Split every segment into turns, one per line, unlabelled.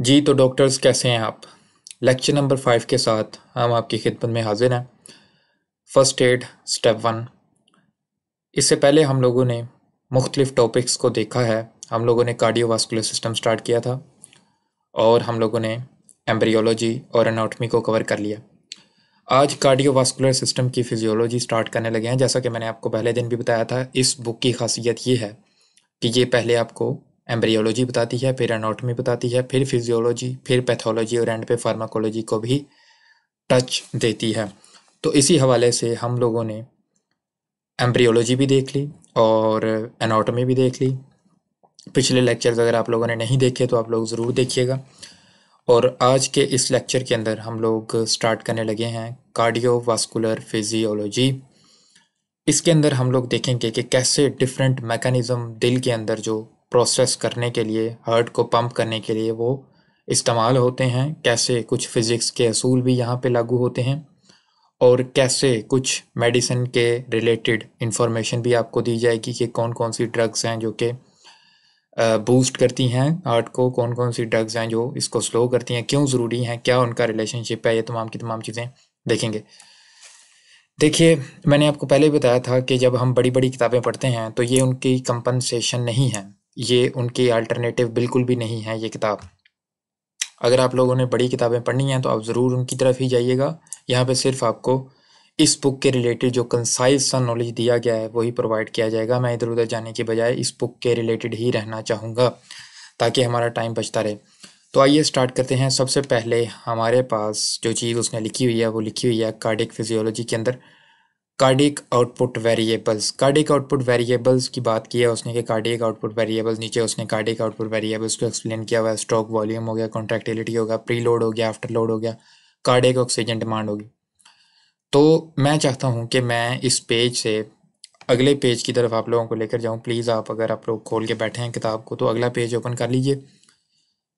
जी तो डॉक्टर्स कैसे हैं आप लेक्चर नंबर फाइव के साथ हम आपकी खिदमत में हाजिर हैं फर्स्ट एड स्टेप वन इससे पहले हम लोगों ने मुख्तलिफ़ टॉपिक्स को देखा है हम लोगों ने कार्डियोवास्कुलर सिस्टम स्टार्ट किया था और हम लोगों ने एम्ब्रियोलॉजी और एनाटमी को कवर कर लिया आज कार्डियोवास्कुलर सिस्टम की फिजियोलॉजी स्टार्ट करने लगे हैं जैसा कि मैंने आपको पहले दिन भी बताया था इस बुक की खासियत ये है कि ये पहले आपको एम्ब्रियोलॉजी बताती है फिर एनाटॉमी बताती है फिर फिजियोलॉजी फिर पैथोलॉजी और एंड पे फार्माकोलॉजी को भी टच देती है तो इसी हवाले से हम लोगों ने एम्ब्रियोलॉजी भी देख ली और एनाटॉमी भी देख ली पिछले लेक्चर्स अगर आप लोगों ने नहीं देखे तो आप लोग ज़रूर देखिएगा और आज के इस लेक्चर के अंदर हम लोग स्टार्ट करने लगे हैं कार्डियोवास्कुलर फिजियोलॉजी इसके अंदर हम लोग देखेंगे कि कैसे डिफरेंट मैकेनिज़्म दिल के अंदर जो प्रोसेस करने के लिए हर्ट को पंप करने के लिए वो इस्तेमाल होते हैं कैसे कुछ फिज़िक्स के असूल भी यहाँ पे लागू होते हैं और कैसे कुछ मेडिसिन के रिलेटेड इंफॉर्मेशन भी आपको दी जाएगी कि कौन कौन सी ड्रग्स हैं जो कि बूस्ट करती हैं हार्ट को कौन कौन सी ड्रग्स हैं जो इसको स्लो करती हैं क्यों ज़रूरी हैं क्या उनका रिलेशनशिप है ये तमाम की तमाम चीज़ें देखेंगे देखिए मैंने आपको पहले बताया था कि जब हम बड़ी बड़ी किताबें पढ़ते हैं तो ये उनकी कंपनसेशन नहीं है ये उनकी अल्टरनेटिव बिल्कुल भी नहीं है ये किताब अगर आप लोगों ने बड़ी किताबें पढ़नी हैं तो आप ज़रूर उनकी तरफ ही जाइएगा यहाँ पे सिर्फ आपको इस बुक के रिलेटेड जो कंसाइज सा नॉलेज दिया गया है वही प्रोवाइड किया जाएगा मैं इधर उधर जाने के बजाय इस बुक के रिलेटेड ही रहना चाहूँगा ताकि हमारा टाइम बचता रहे तो आइए स्टार्ट करते हैं सबसे पहले हमारे पास जो चीज़ उसने लिखी हुई है वो लिखी हुई है कार्डिक फिजियोलॉजी के अंदर cardiac output variables cardiac output variables की बात की है उसने कि कार्डिक आउटपुट वेरिएबल्स नीचे उसने कार्डिक आउटपुट वेरिएबल्स को एक्सप्लेन किया हुआ है स्ट्रोक वॉल्यूम हो गया कॉन्ट्रैक्टिलिटी होगा प्री लोड हो गया आफ्टर लोड हो गया कार्डिक ऑक्सीजन डिमांड होगी तो मैं चाहता हूँ कि मैं इस पेज से अगले पेज की तरफ आप लोगों को लेकर जाऊँ प्लीज़ आप अगर आप लोग खोल के बैठे हैं किताब को तो अगला पेज ओपन कर लीजिए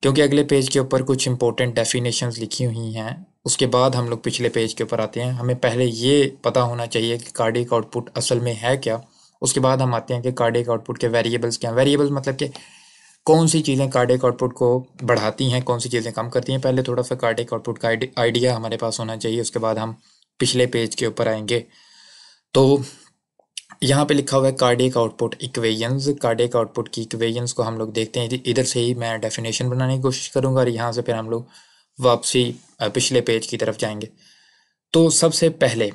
क्योंकि अगले पेज के ऊपर कुछ इंपॉर्टेंट डेफिनेशन लिखी हुई हैं उसके बाद हम लोग पिछले पेज के ऊपर आते हैं हमें पहले ये पता होना चाहिए कि कार्डिक आउटपुट असल में है क्या उसके बाद हम आते हैं कि कार्डिक आउटपुट के वेरिएबल्स क्या हैं वेरिएबल्स मतलब कि कौन सी चीज़ें कार्डिक आउटपुट को बढ़ाती हैं कौन सी चीज़ें कम करती हैं पहले थोड़ा सा कार्डिक आउटपुट का आइडिया हमारे पास होना चाहिए उसके बाद हम पिछले पेज के ऊपर आएंगे तो यहाँ पे लिखा हुआ है cardiac output equations cardiac output की इक्वेशंस को हम लोग देखते हैं इधर से ही मैं डेफिनेशन बनाने की कोशिश करूँगा और यहाँ से फिर हम लोग वापसी पिछले पेज की तरफ जाएंगे तो सबसे पहले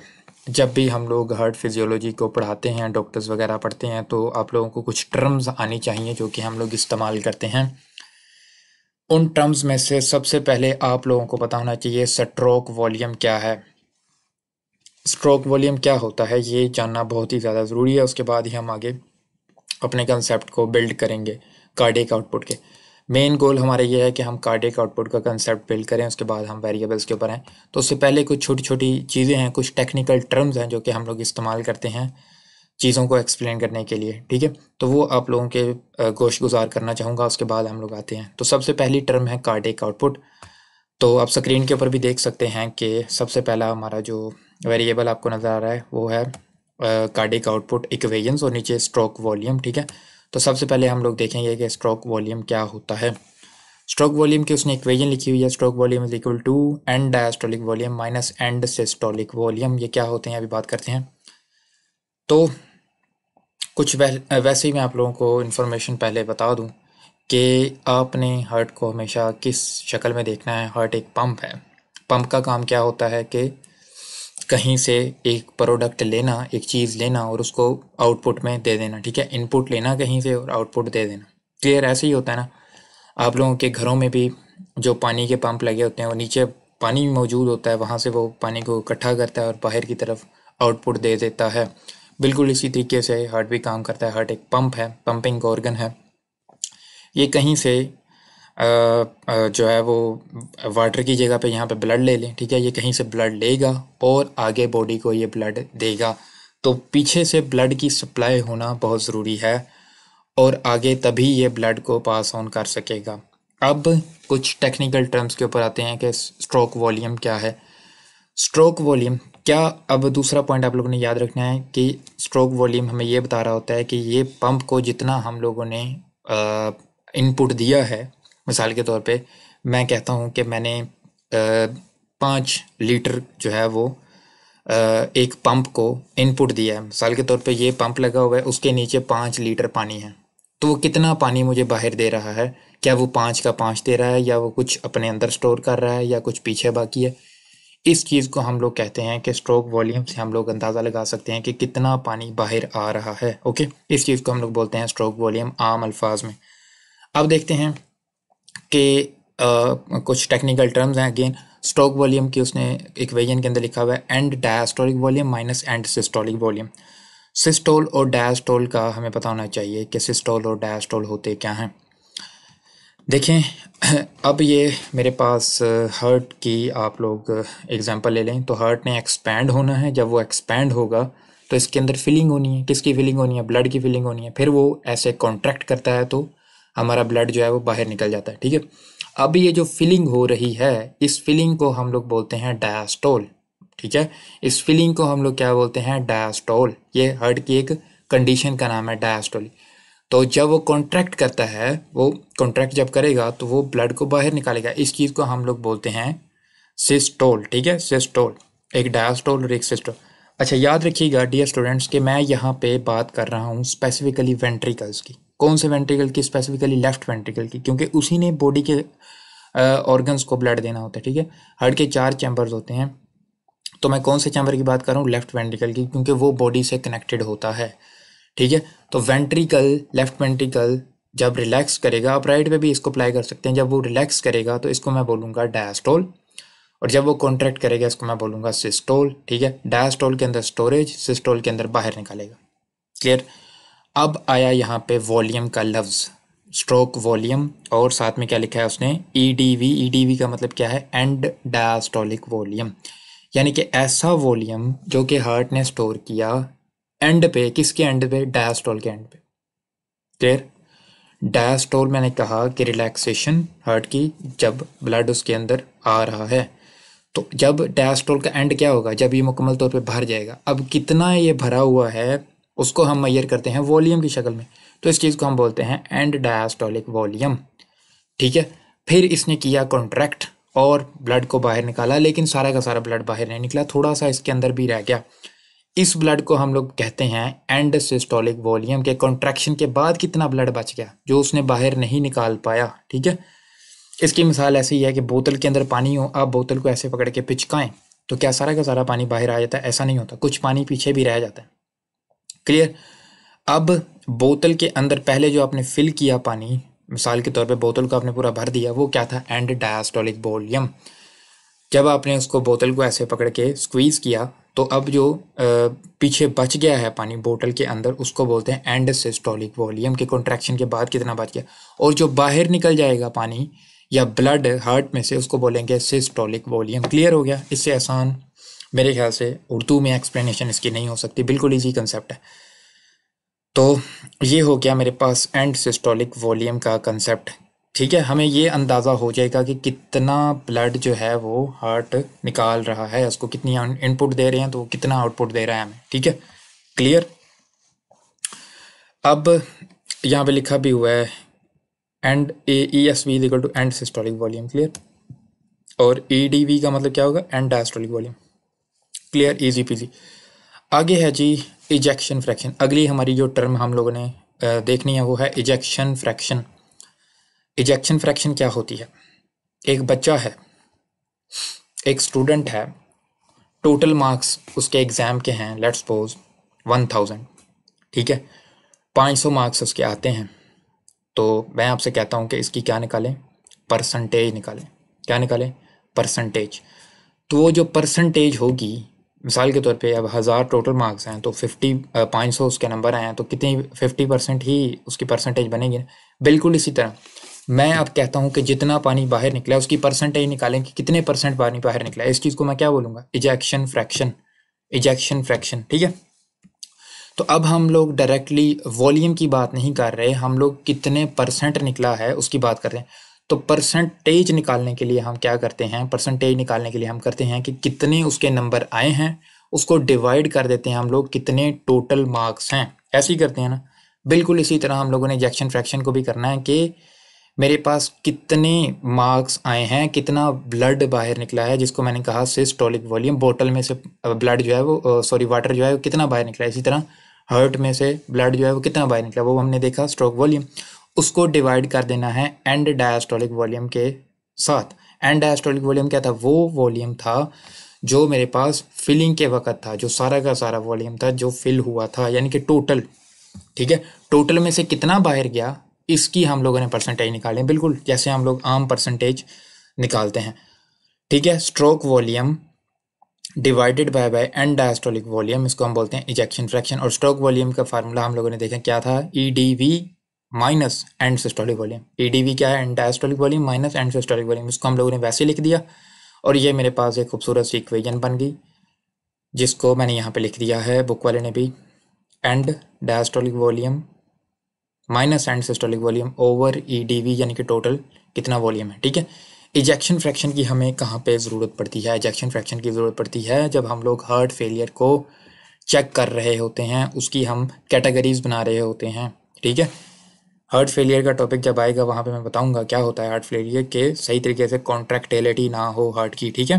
जब भी हम लोग हार्ट फिजियोलॉजी को पढ़ाते हैं डॉक्टर्स वगैरह पढ़ते हैं तो आप लोगों को कुछ टर्म्स आनी चाहिए जो कि हम लोग इस्तेमाल करते हैं उन टर्म्स में से सबसे पहले आप लोगों को पता होना चाहिए स्ट्रोक वॉल्यूम क्या है स्ट्रोक वॉल्यूम क्या होता है ये जानना बहुत ही ज़्यादा ज़रूरी है उसके बाद ही हम आगे अपने कंसेप्ट को बिल्ड करेंगे कार्डिक आउटपुट के मेन गोल हमारा ये है कि हम कार्डिक आउटपुट का कंसेप्ट बिल्ड करें उसके बाद हम वेरिएबल्स के ऊपर हैं तो उससे पहले कुछ छोटी छोटी चीज़ें हैं कुछ टेक्निकल टर्म्स हैं जो कि हम लोग इस्तेमाल करते हैं चीज़ों को एक्सप्लेन करने के लिए ठीक है तो वो आप लोगों के गोश गुजार करना चाहूँगा उसके बाद हम लोग आते हैं तो सबसे पहली टर्म है कार्डिक आउटपुट तो आप स्क्रीन के ऊपर भी देख सकते हैं कि सबसे पहला हमारा जो वेरिएबल आपको नज़र आ रहा है वो है कार्डिक आउटपुट इक्वेजन्स और नीचे स्ट्रोक वॉल्यूम ठीक है तो सबसे पहले हम लोग देखेंगे कि स्ट्रोक वॉल्यूम क्या होता है स्ट्रोक वॉल्यूम की उसने इक्वेजन लिखी हुई है stroke volume is equal to end diastolic volume minus end systolic volume ये क्या होते हैं अभी बात करते हैं तो कुछ वह, वैसे ही मैं आप लोगों को इन्फॉर्मेशन पहले बता दूँ कि आपने हार्ट को हमेशा किस शक्ल में देखना है हार्ट एक पंप है पंप का काम क्या होता है कि कहीं से एक प्रोडक्ट लेना एक चीज़ लेना और उसको आउटपुट में दे देना ठीक है इनपुट लेना कहीं से और आउटपुट दे देना क्लियर तो ऐसे ही होता है ना आप लोगों के घरों में भी जो पानी के पंप लगे होते हैं वो नीचे पानी मौजूद होता है वहाँ से वो पानी को इकट्ठा करता है और बाहर की तरफ आउटपुट दे देता है बिल्कुल इसी तरीके से हार्ट भी काम करता है हार्ट एक पंप है पंपिंग ऑर्गन है ये कहीं से जो है वो वाटर की जगह पे यहाँ पे ब्लड ले लें ठीक है ये कहीं से ब्लड लेगा और आगे बॉडी को ये ब्लड देगा तो पीछे से ब्लड की सप्लाई होना बहुत ज़रूरी है और आगे तभी ये ब्लड को पास ऑन कर सकेगा अब कुछ टेक्निकल टर्म्स के ऊपर आते हैं कि स्ट्रोक वॉल्यूम क्या है स्ट्रोक वॉल्यूम क्या अब दूसरा पॉइंट आप लोगों ने याद रखना है कि स्ट्रोक वॉल्यूम हमें ये बता रहा होता है कि ये पंप को जितना हम लोगों ने इनपुट दिया है मिसाल के तौर पे मैं कहता हूँ कि मैंने पाँच लीटर जो है वो एक पंप को इनपुट दिया है मिसाल के तौर पे ये पंप लगा हुआ है उसके नीचे पाँच लीटर पानी है तो वो कितना पानी मुझे बाहर दे रहा है क्या वो पाँच का पाँच दे रहा है या वो कुछ अपने अंदर स्टोर कर रहा है या कुछ पीछे बाकी है इस चीज़ को हम लोग कहते हैं कि स्ट्रोक वॉल्यूम से हम लोग अंदाज़ा लगा सकते हैं कि कितना पानी बाहर आ रहा है ओके इस चीज़ को हम लोग बोलते हैं स्ट्रोक वॉल्यूम आम अल्फाज में अब देखते हैं के uh, कुछ टेक्निकल टर्म्स हैं अगेन स्टॉक वॉल्यूम की उसने इक्वेजन के अंदर लिखा हुआ है end diastolic volume minus end systolic volume systole और डायस्टोल का हमें पता होना चाहिए कि सिस्टोल और डायस्टोल होते क्या हैं देखें अब ये मेरे पास हर्ट की आप लोग एग्जांपल ले लें तो हर्ट ने एक्सपैंड होना है जब वो एक्सपैंड होगा तो इसके अंदर फीलिंग होनी है किसकी फीलिंग होनी है ब्लड की फीलिंग होनी है फिर वो ऐसे कॉन्ट्रैक्ट करता है तो हमारा ब्लड जो है वो बाहर निकल जाता है ठीक है अब ये जो फिलिंग हो रही है इस फिलिंग को हम लोग बोलते हैं डायास्टोल ठीक है इस फिलिंग को हम लोग क्या बोलते हैं डायास्टोल ये हर्ट की एक कंडीशन का नाम है डायास्टोल तो जब वो कॉन्ट्रैक्ट करता है वो कॉन्ट्रैक्ट जब करेगा तो वो ब्लड को बाहर निकालेगा इस चीज़ को हम लोग बोलते हैं सिस्टोल ठीक है सिस्टोल एक डायास्टोल और एक सिस्टोल अच्छा याद रखिएगा डियर स्टूडेंट्स कि मैं यहाँ पे बात कर रहा हूँ स्पेसिफिकली वेंट्रिकल्स की कौन से वेंट्रिकल की स्पेसिफिकली लेफ्ट वेंट्रिकल की क्योंकि उसी ने बॉडी के ऑर्गन्स को ब्लड देना होता है ठीक है हार्ट के चार चैम्बर्स होते हैं तो मैं कौन से चैम्बर की बात कर रहा हूँ लेफ्ट वेंट्रिकल की क्योंकि वो बॉडी से कनेक्टेड होता है ठीक है तो वेंट्रिकल लेफ्ट वेंट्रिकल जब रिलैक्स करेगा आप राइट पे भी इसको अप्लाई कर सकते हैं जब वो रिलैक्स करेगा तो इसको मैं बोलूँगा डायस्टोल और जब वो कॉन्ट्रैक्ट करेगा इसको मैं बोलूँगा सिस्टोल ठीक है डायस्टोल के अंदर स्टोरेज सिस्टोल के अंदर बाहर निकालेगा क्लियर अब आया यहाँ पे वॉल्यूम का लफ्ज़ स्ट्रोक वॉल्यूम और साथ में क्या लिखा है उसने E D V E D V का मतलब क्या है एंड डायस्टोलिक वॉल्यूम यानी कि ऐसा वॉल्यूम जो कि हार्ट ने स्टोर किया एंड पे किसके एंड पे डायस्टोल के एंड पे क्लियर डायस्टोल मैंने कहा कि रिलैक्सेशन हार्ट की जब ब्लड उसके अंदर आ रहा है तो जब डायस्टोल का एंड क्या होगा जब ये मुकम्मल तौर पे भर जाएगा अब कितना ये भरा हुआ है उसको हम मैयर करते हैं वॉल्यूम की शक्ल में तो इस चीज़ को हम बोलते हैं एंड डायास्टोलिक वॉल्यूम ठीक है फिर इसने किया कॉन्ट्रैक्ट और ब्लड को बाहर निकाला लेकिन सारा का सारा ब्लड बाहर नहीं निकला थोड़ा सा इसके अंदर भी रह गया इस ब्लड को हम लोग कहते हैं एंड सिस्टोलिक वॉल्यूम के कॉन्ट्रैक्शन के बाद कितना ब्लड बच गया जो उसने बाहर नहीं निकाल पाया ठीक है इसकी मिसाल ऐसी ही है कि बोतल के अंदर पानी हो आप बोतल को ऐसे पकड़ के पिचकाएं तो क्या सारा का सारा पानी बाहर आ जाता है ऐसा नहीं होता कुछ पानी पीछे भी रह जाता है क्लियर अब बोतल के अंदर पहले जो आपने फिल किया पानी मिसाल के तौर पे बोतल को आपने पूरा भर दिया वो क्या था एंड डायास्टोलिक वॉल्यूम जब आपने उसको बोतल को ऐसे पकड़ के स्क्वीज़ किया तो अब जो पीछे बच गया है पानी बोतल के अंदर उसको बोलते हैं एंड सिस्टोलिक वॉल्यूम के कॉन्ट्रैक्शन के बाद कितना बच गया और जो बाहर निकल जाएगा पानी या ब्लड हार्ट में से उसको बोलेंगे सिस्टोलिक वॉल्यूम क्लियर हो गया इससे आसान मेरे ख्याल से उर्दू में एक्सप्लेनेशन इसकी नहीं हो सकती बिल्कुल ईजी कंसेप्ट है तो ये हो गया मेरे पास एंड सिस्टोलिक वॉल्यूम का कंसेप्ट ठीक है हमें ये अंदाज़ा हो जाएगा कि कितना ब्लड जो है वो हार्ट निकाल रहा है उसको कितनी इनपुट दे रहे हैं तो वो कितना आउटपुट दे रहा है हमें ठीक है क्लियर अब यहाँ पे लिखा भी हुआ है end A E S V equal to end systolic volume clear और ई डी वी का मतलब क्या होगा end diastolic volume clear easy peasy आगे है जी इजेक्शन फ्रैक्शन अगली हमारी जो टर्म हम लोगों ने देखनी है वो है इजेक्शन फ्रैक्शन इजेक्शन फ्रैक्शन क्या होती है एक बच्चा है एक स्टूडेंट है टोटल मार्क्स उसके एग्ज़ाम के हैं लेट सपोज वन थाउजेंड ठीक है पाँच सौ मार्क्स उसके आते हैं तो मैं आपसे कहता हूँ कि इसकी क्या निकालें परसेंटेज निकालें क्या निकालें परसेंटेज तो वो जो परसेंटेज होगी मिसाल के तौर पे अब हज़ार टोटल मार्क्स हैं तो फिफ्टी पाँच सौ उसके नंबर आए हैं तो कितनी फिफ्टी परसेंट ही उसकी परसेंटेज बनेगी बिल्कुल इसी तरह मैं अब कहता हूँ कि जितना पानी बाहर निकला उसकी परसेंटेज निकालें कि कितने परसेंट पानी बाहर निकला इस चीज़ को मैं क्या बोलूँगा इजेक्शन फ्रैक्शन इजेक्शन फ्रैक्शन ठीक है तो अब हम लोग डायरेक्टली वॉल्यूम की बात नहीं कर रहे हम लोग कितने परसेंट निकला है उसकी बात कर रहे हैं तो परसेंटेज निकालने के लिए हम क्या करते हैं परसेंटेज निकालने के लिए हम करते हैं कि कितने उसके नंबर आए हैं उसको डिवाइड कर देते हैं हम लोग कितने टोटल मार्क्स हैं ऐसे ही करते हैं ना बिल्कुल इसी तरह हम लोगों ने जैक्शन फ्रैक्शन को भी करना है कि मेरे पास कितने मार्क्स आए हैं कितना ब्लड बाहर निकला है जिसको मैंने कहा सिस्टोलिक वॉल्यूम बोतल में से ब्लड जो है वो सॉरी वाटर जो है वो कितना बाहर निकला है इसी तरह हर्ट में से ब्लड जो है वो कितना बाहर निकला वो हमने देखा स्ट्रोक वॉल्यूम उसको डिवाइड कर देना है एंड डायस्टोलिक वॉल्यूम के साथ एंड डायस्टोलिक वॉल्यूम क्या था वो वॉल्यूम था जो मेरे पास फिलिंग के वक्त था जो सारा का सारा वॉल्यूम था जो फिल हुआ था यानी कि टोटल ठीक है टोटल में से कितना बाहर गया इसकी हम लोगों ने परसेंटेज निकाली बिल्कुल जैसे हम लोग आम परसेंटेज निकालते हैं ठीक है stroke volume divided by by end diastolic volume इसको हम बोलते हैं इजेक्शन फ्रैक्शन और स्ट्रोक वॉल्यूम का फार्मूला हम लोगों ने देखा क्या था E D V minus end systolic volume EDV क्या है end diastolic volume minus end systolic volume इसको हम लोगों ने वैसे लिख दिया और ये मेरे पास एक खूबसूरत सी इक्वेजन बन गई जिसको मैंने यहाँ पे लिख दिया है बुक वाले ने भी end diastolic volume minus end systolic volume over E यानी कि टोटल कितना वॉल्यूम है ठीक है इजेक्शन फ्रैक्शन की हमें कहाँ पे ज़रूरत पड़ती है इजेक्शन फ्रैक्शन की ज़रूरत पड़ती है जब हम लोग हार्ट फेलियर को चेक कर रहे होते हैं उसकी हम कैटेगरीज बना रहे होते हैं ठीक है हार्ट फेलियर का टॉपिक जब आएगा वहाँ पे मैं बताऊंगा क्या होता है हार्ट फेलियर के सही तरीके से कॉन्ट्रैक्टेलिटी ना हो हार्ट की ठीक है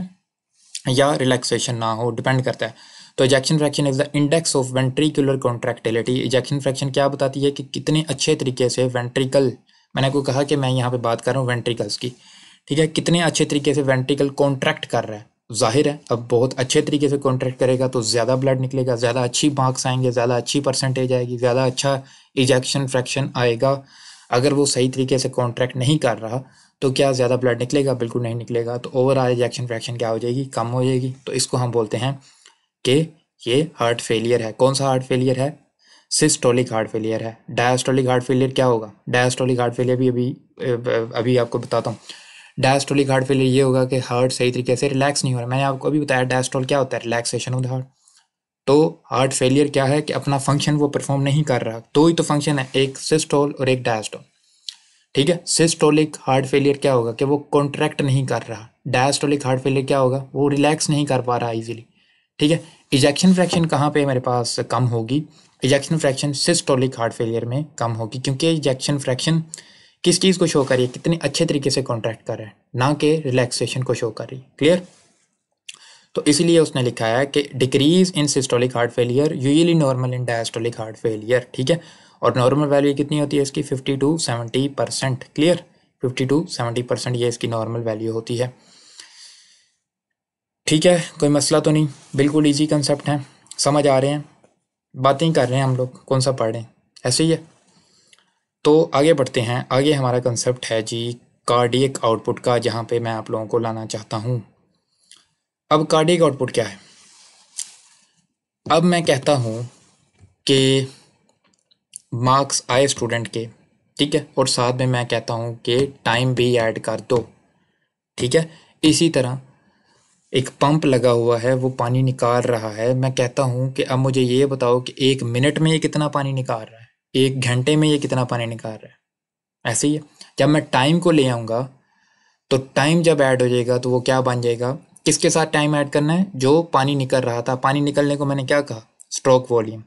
या रिलैक्सेशन ना हो डिपेंड करता है तो ejection fraction is the index of ventricular contractility ejection fraction क्या बताती है कि कितने अच्छे तरीके से वेंट्रिकल मैंने आपको कहा कि मैं यहाँ पे बात कर रहा हूँ वेंट्रिकल्स की ठीक है कितने अच्छे तरीके से वेंट्रिकल कॉन्ट्रैक्ट कर रहा है जाहिर है अब बहुत अच्छे तरीके से कॉन्ट्रैक्ट करेगा तो ज़्यादा ब्लड निकलेगा ज़्यादा अच्छी मार्क्स आएंगे ज़्यादा अच्छी परसेंटेज आएगी ज़्यादा अच्छा इजेक्शन फ्रैक्शन आएगा अगर वो सही तरीके से कॉन्ट्रैक्ट नहीं कर रहा तो क्या ज़्यादा ब्लड निकलेगा बिल्कुल नहीं निकलेगा तो ओवरऑल इजेक्शन फ्रैक्शन क्या हो जाएगी कम हो जाएगी तो इसको हम बोलते हैं कि ये हार्ट फेलियर है कौन सा हार्ट फेलियर है सिस्टोलिक हार्ट फेलियर है डायस्टोलिक हार्ट फेलियर क्या होगा डायस्टोलिक हार्ट फेलियर भी अभी अभी आपको बताता हूँ डायस्टोलिक हार्ट फेलियर ये होगा कि हार्ट सही तरीके से रिलैक्स नहीं हो रहा मैंने आपको अभी बताया डायस्टोल क्या होता है रिलैक्सेशन ऑफ द हार्ट तो हार्ट फेलियर क्या है कि अपना फंक्शन वो परफॉर्म नहीं कर रहा दो ही तो फंक्शन है एक सिस्टोल और एक डायस्टोल ठीक है सिस्टोलिक हार्ट फेलियर क्या होगा कि वो कॉन्ट्रैक्ट नहीं कर रहा डायस्टोलिक हार्ट फेलियर क्या होगा वो रिलैक्स नहीं कर पा रहा इजीली ठीक है इजेक्शन फ्रैक्शन कहाँ पे मेरे पास कम होगी ejection fraction systolic heart failure में कम होगी क्योंकि इजेक्शन फ्रैक्शन किस चीज़ को शो कर रही है कितने अच्छे तरीके से कॉन्ट्रैक्ट कर रहा है ना कि रिलैक्सेशन को शो कर रही है क्लियर तो इसीलिए उसने लिखा है कि decrease in systolic heart failure usually normal in diastolic heart failure ठीक है और नॉर्मल वैल्यू कितनी होती है इसकी fifty to seventy percent clear fifty to seventy percent ये इसकी नॉर्मल वैल्यू होती है ठीक है कोई मसला तो नहीं बिल्कुल ईजी कंसेप्ट है समझ आ रहे हैं बातें कर रहे हैं हम लोग कौन सा पढ़ रहे हैं ऐसे ही है तो आगे बढ़ते हैं आगे हमारा कंसेप्ट है जी कार्डियक आउटपुट का जहाँ पे मैं आप लोगों को लाना चाहता हूँ अब कार्डियक आउटपुट क्या है अब मैं कहता हूँ कि मार्क्स आए स्टूडेंट के ठीक है और साथ में मैं कहता हूँ कि टाइम भी ऐड कर दो ठीक है इसी तरह एक पंप लगा हुआ है वो पानी निकाल रहा है मैं कहता हूँ कि अब मुझे ये बताओ कि एक मिनट में ये कितना पानी निकाल रहा है एक घंटे में ये कितना पानी निकाल रहा है ऐसे ही है जब मैं टाइम को ले आऊँगा तो टाइम जब ऐड हो जाएगा तो वो क्या बन जाएगा किसके साथ टाइम ऐड करना है जो पानी निकल रहा था पानी निकलने को मैंने क्या कहा स्ट्रोक वॉल्यूम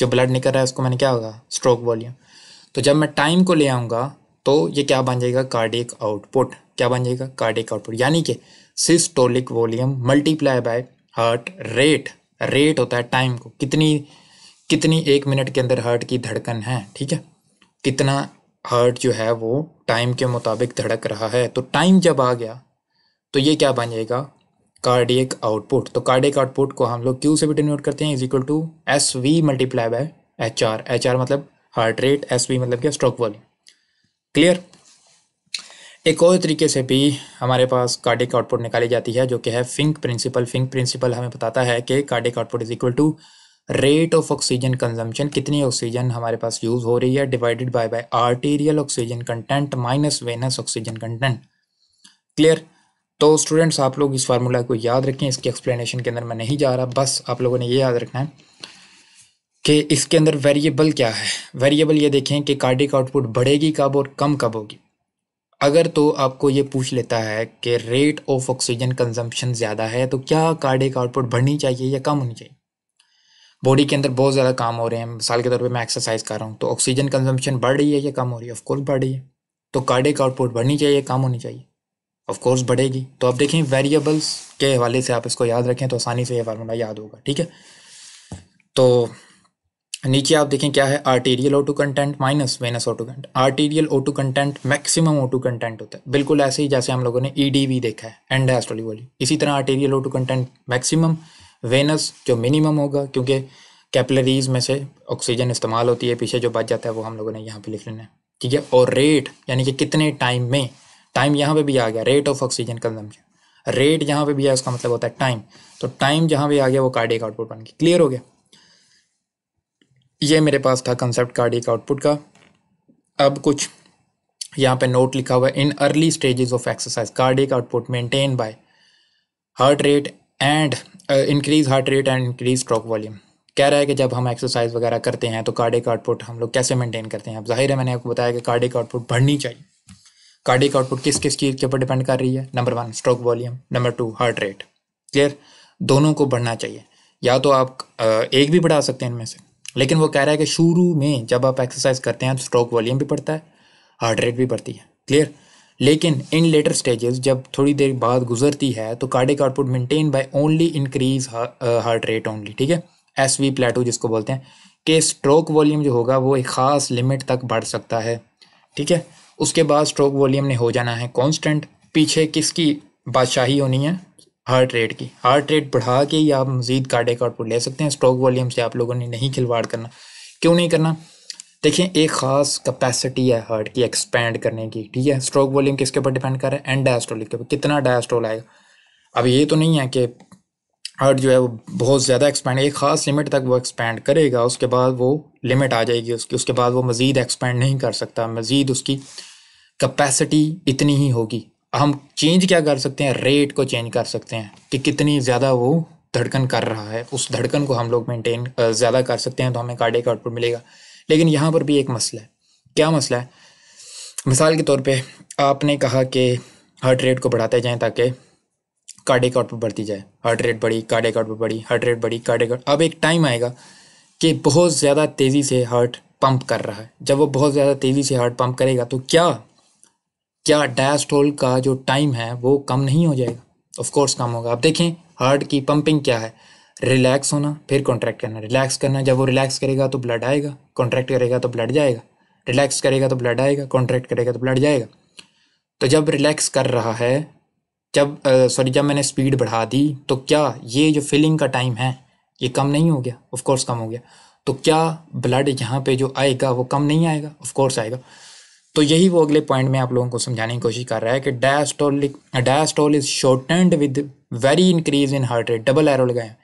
जो ब्लड निकल रहा है उसको मैंने क्या होगा स्ट्रोक वॉल्यूम तो जब मैं टाइम को ले आऊँगा तो ये क्या बन जाएगा कार्डिक आउटपुट क्या बन जाएगा कार्डिक आउटपुट यानी कि systolic volume multiply by heart rate rate होता है टाइम को कितनी कितनी एक मिनट के अंदर हार्ट की धड़कन है ठीक है कितना हार्ट जो है वो टाइम के मुताबिक धड़क रहा है तो टाइम जब आ गया तो ये क्या बन जाएगा कार्डियक आउटपुट तो कार्डियक आउटपुट को हम लोग क्यू से भी डिनोट करते हैं is equal to S V multiply by H R H R मतलब हार्ट रेट एस वी मतलब क्या स्ट्रोक वॉल्यूम क्लियर एक और तरीके से भी हमारे पास कार्डिक आउटपुट निकाली जाती है जो कि है फिंक प्रिंसिपल फिंक प्रिंसिपल हमें बताता है कि cardiac output is equal to rate of oxygen consumption कितनी ऑक्सीजन हमारे पास यूज हो रही है divided by by arterial oxygen content minus venous oxygen content clear तो स्टूडेंट्स आप लोग इस फार्मूला को याद रखें इसके एक्सप्लेनेशन के अंदर मैं नहीं जा रहा बस आप लोगों ने ये याद रखना है कि इसके अंदर वेरिएबल क्या है वेरिएबल ये देखें कि कार्डिक आउटपुट बढ़ेगी कब और कम कब होगी अगर तो आपको ये पूछ लेता है कि रेट ऑफ ऑक्सीजन कंजम्पशन ज़्यादा है तो क्या कार्डिक आउटपुट बढ़नी चाहिए या कम होनी चाहिए बॉडी के अंदर बहुत ज़्यादा काम हो रहे हैं मिसाल के तौर पे मैं एक्सरसाइज कर रहा हूँ तो ऑक्सीजन कंजम्पशन बढ़ रही है या कम हो रही है ऑफकोर्स बढ़ रही है तो कार्डिक आउटपुट बढ़नी चाहिए कम होनी चाहिए ऑफकोर्स बढ़ेगी तो आप देखें वेरिएबल्स के हवाले से आप इसको याद रखें तो आसानी से ये फार्मूला याद होगा ठीक है तो नीचे आप देखें क्या है arterial O two content minus venous O two content arterial O two content maximum O two content होता है बिल्कुल ऐसे ही जैसे हम लोगों ने ई e देखा है एंड एस्ट्रोली इसी तरह arterial O two content maximum venous जो मिनिमम होगा क्योंकि कैपलरीज में से ऑक्सीजन इस्तेमाल होती है पीछे जो बच जाता है वो हम लोगों ने यहाँ पे लिख लेना है ठीक है और रेट यानी कि कितने टाइम में टाइम यहाँ पे भी आ गया rate of oxygen consumption rate यहाँ पे भी है उसका मतलब होता है टाइम तो टाइम जहाँ भी आ गया वो कार्डिक आउटपुट बन गया क्लियर हो गया ये मेरे पास था कंसेप्ट कार्डिक आउटपुट का अब कुछ यहाँ पे नोट लिखा हुआ है in early stages of exercise cardiac output maintain by heart rate and increase heart rate and increase stroke volume कह रहा है कि जब हम एक्सरसाइज वगैरह करते हैं तो कार्डिक आउटपुट हम लोग कैसे मेंटेन करते हैं अब जाहिर है मैंने आपको बताया कि कार्डिक आउटपुट बढ़नी चाहिए कार्डिक आउटपुट किस किस चीज़ के ऊपर डिपेंड कर रही है number one stroke volume number two heart rate clear दोनों को बढ़ना चाहिए या तो आप uh, एक भी बढ़ा सकते हैं इनमें से लेकिन वो कह रहा है कि शुरू में जब आप एक्सरसाइज करते हैं तो स्ट्रोक वॉल्यूम भी बढ़ता है हार्ट रेट भी बढ़ती है क्लियर लेकिन इन लेटर स्टेजेस जब थोड़ी देर बाद गुजरती है तो cardiac output maintain by only increase heart rate only ठीक है एस वी प्लेटो जिसको बोलते हैं कि स्ट्रोक वॉल्यूम जो होगा वो एक ख़ास लिमिट तक बढ़ सकता है ठीक है उसके बाद स्ट्रोक वॉल्यूम ने हो जाना है कॉन्स्टेंट पीछे किसकी बादशाही होनी है हार्ट रेट की हार्ट रेट बढ़ा के ही आप मज़ीद कार्डिक आउटपुट ले सकते हैं स्ट्रोक वॉल्यूम से आप लोगों ने नहीं खिलवाड़ करना क्यों नहीं करना देखिए एक खास कैपेसिटी है हार्ट की एक्सपेंड करने की ठीक है स्ट्रोक वॉल्यूम किसके ऊपर डिपेंड कर रहा है एंड डायस्टोलिक के ऊपर कितना डायस्टोल आएगा अब ये तो नहीं है कि हार्ट जो है वो बहुत ज़्यादा एक्सपेंड एक ख़ास लिमिट तक वो एक्सपेंड करेगा उसके बाद वो लिमिट आ जाएगी उसकी उसके बाद वो मज़ीद एक्सपेंड नहीं कर सकता मज़ीद उसकी कैपेसिटी इतनी ही होगी हम चेंज क्या कर सकते हैं रेट को चेंज कर सकते हैं कि कितनी ज़्यादा वो धड़कन कर रहा है उस धड़कन को हम लोग मेंटेन ज़्यादा कर सकते हैं तो हमें कार्डियक आउटपुट मिलेगा लेकिन यहाँ पर भी एक मसला है क्या मसला है मिसाल के तौर पे आपने कहा कि हार्ट रेट को बढ़ाते जाएं ताकि कार्डिक आउटपुट बढ़ती जाए हार्ट रेट बढ़ी कार्डिक आउटपुट बढ़ी हार्ट रेट बढ़ी कार्डिक आउट अब एक टाइम आएगा कि बहुत ज़्यादा तेज़ी से हार्ट पंप कर रहा है जब वो बहुत ज़्यादा तेज़ी से हार्ट पंप करेगा तो क्या क्या डायस्टोल का जो टाइम है वो कम नहीं हो जाएगा ऑफ कोर्स कम होगा अब देखें हार्ट की पंपिंग क्या है रिलैक्स होना फिर कॉन्ट्रैक्ट करना रिलैक्स करना जब वो रिलैक्स करेगा तो ब्लड आएगा कॉन्ट्रैक्ट करेगा तो ब्लड जाएगा रिलैक्स करेगा तो ब्लड आएगा कॉन्ट्रैक्ट करेगा तो ब्लड जाएगा तो जब रिलैक्स कर रहा है जब सॉरी जब मैंने स्पीड बढ़ा दी तो क्या ये जो फिलिंग का टाइम है ये कम नहीं हो गया ऑफ कोर्स कम हो गया तो क्या ब्लड यहाँ पे जो आएगा वो कम नहीं आएगा ऑफ कोर्स आएगा तो यही वो अगले पॉइंट में आप लोगों को समझाने की कोशिश कर रहा है कि diastolic diastole is shortened with very increase in heart rate double arrow लगाया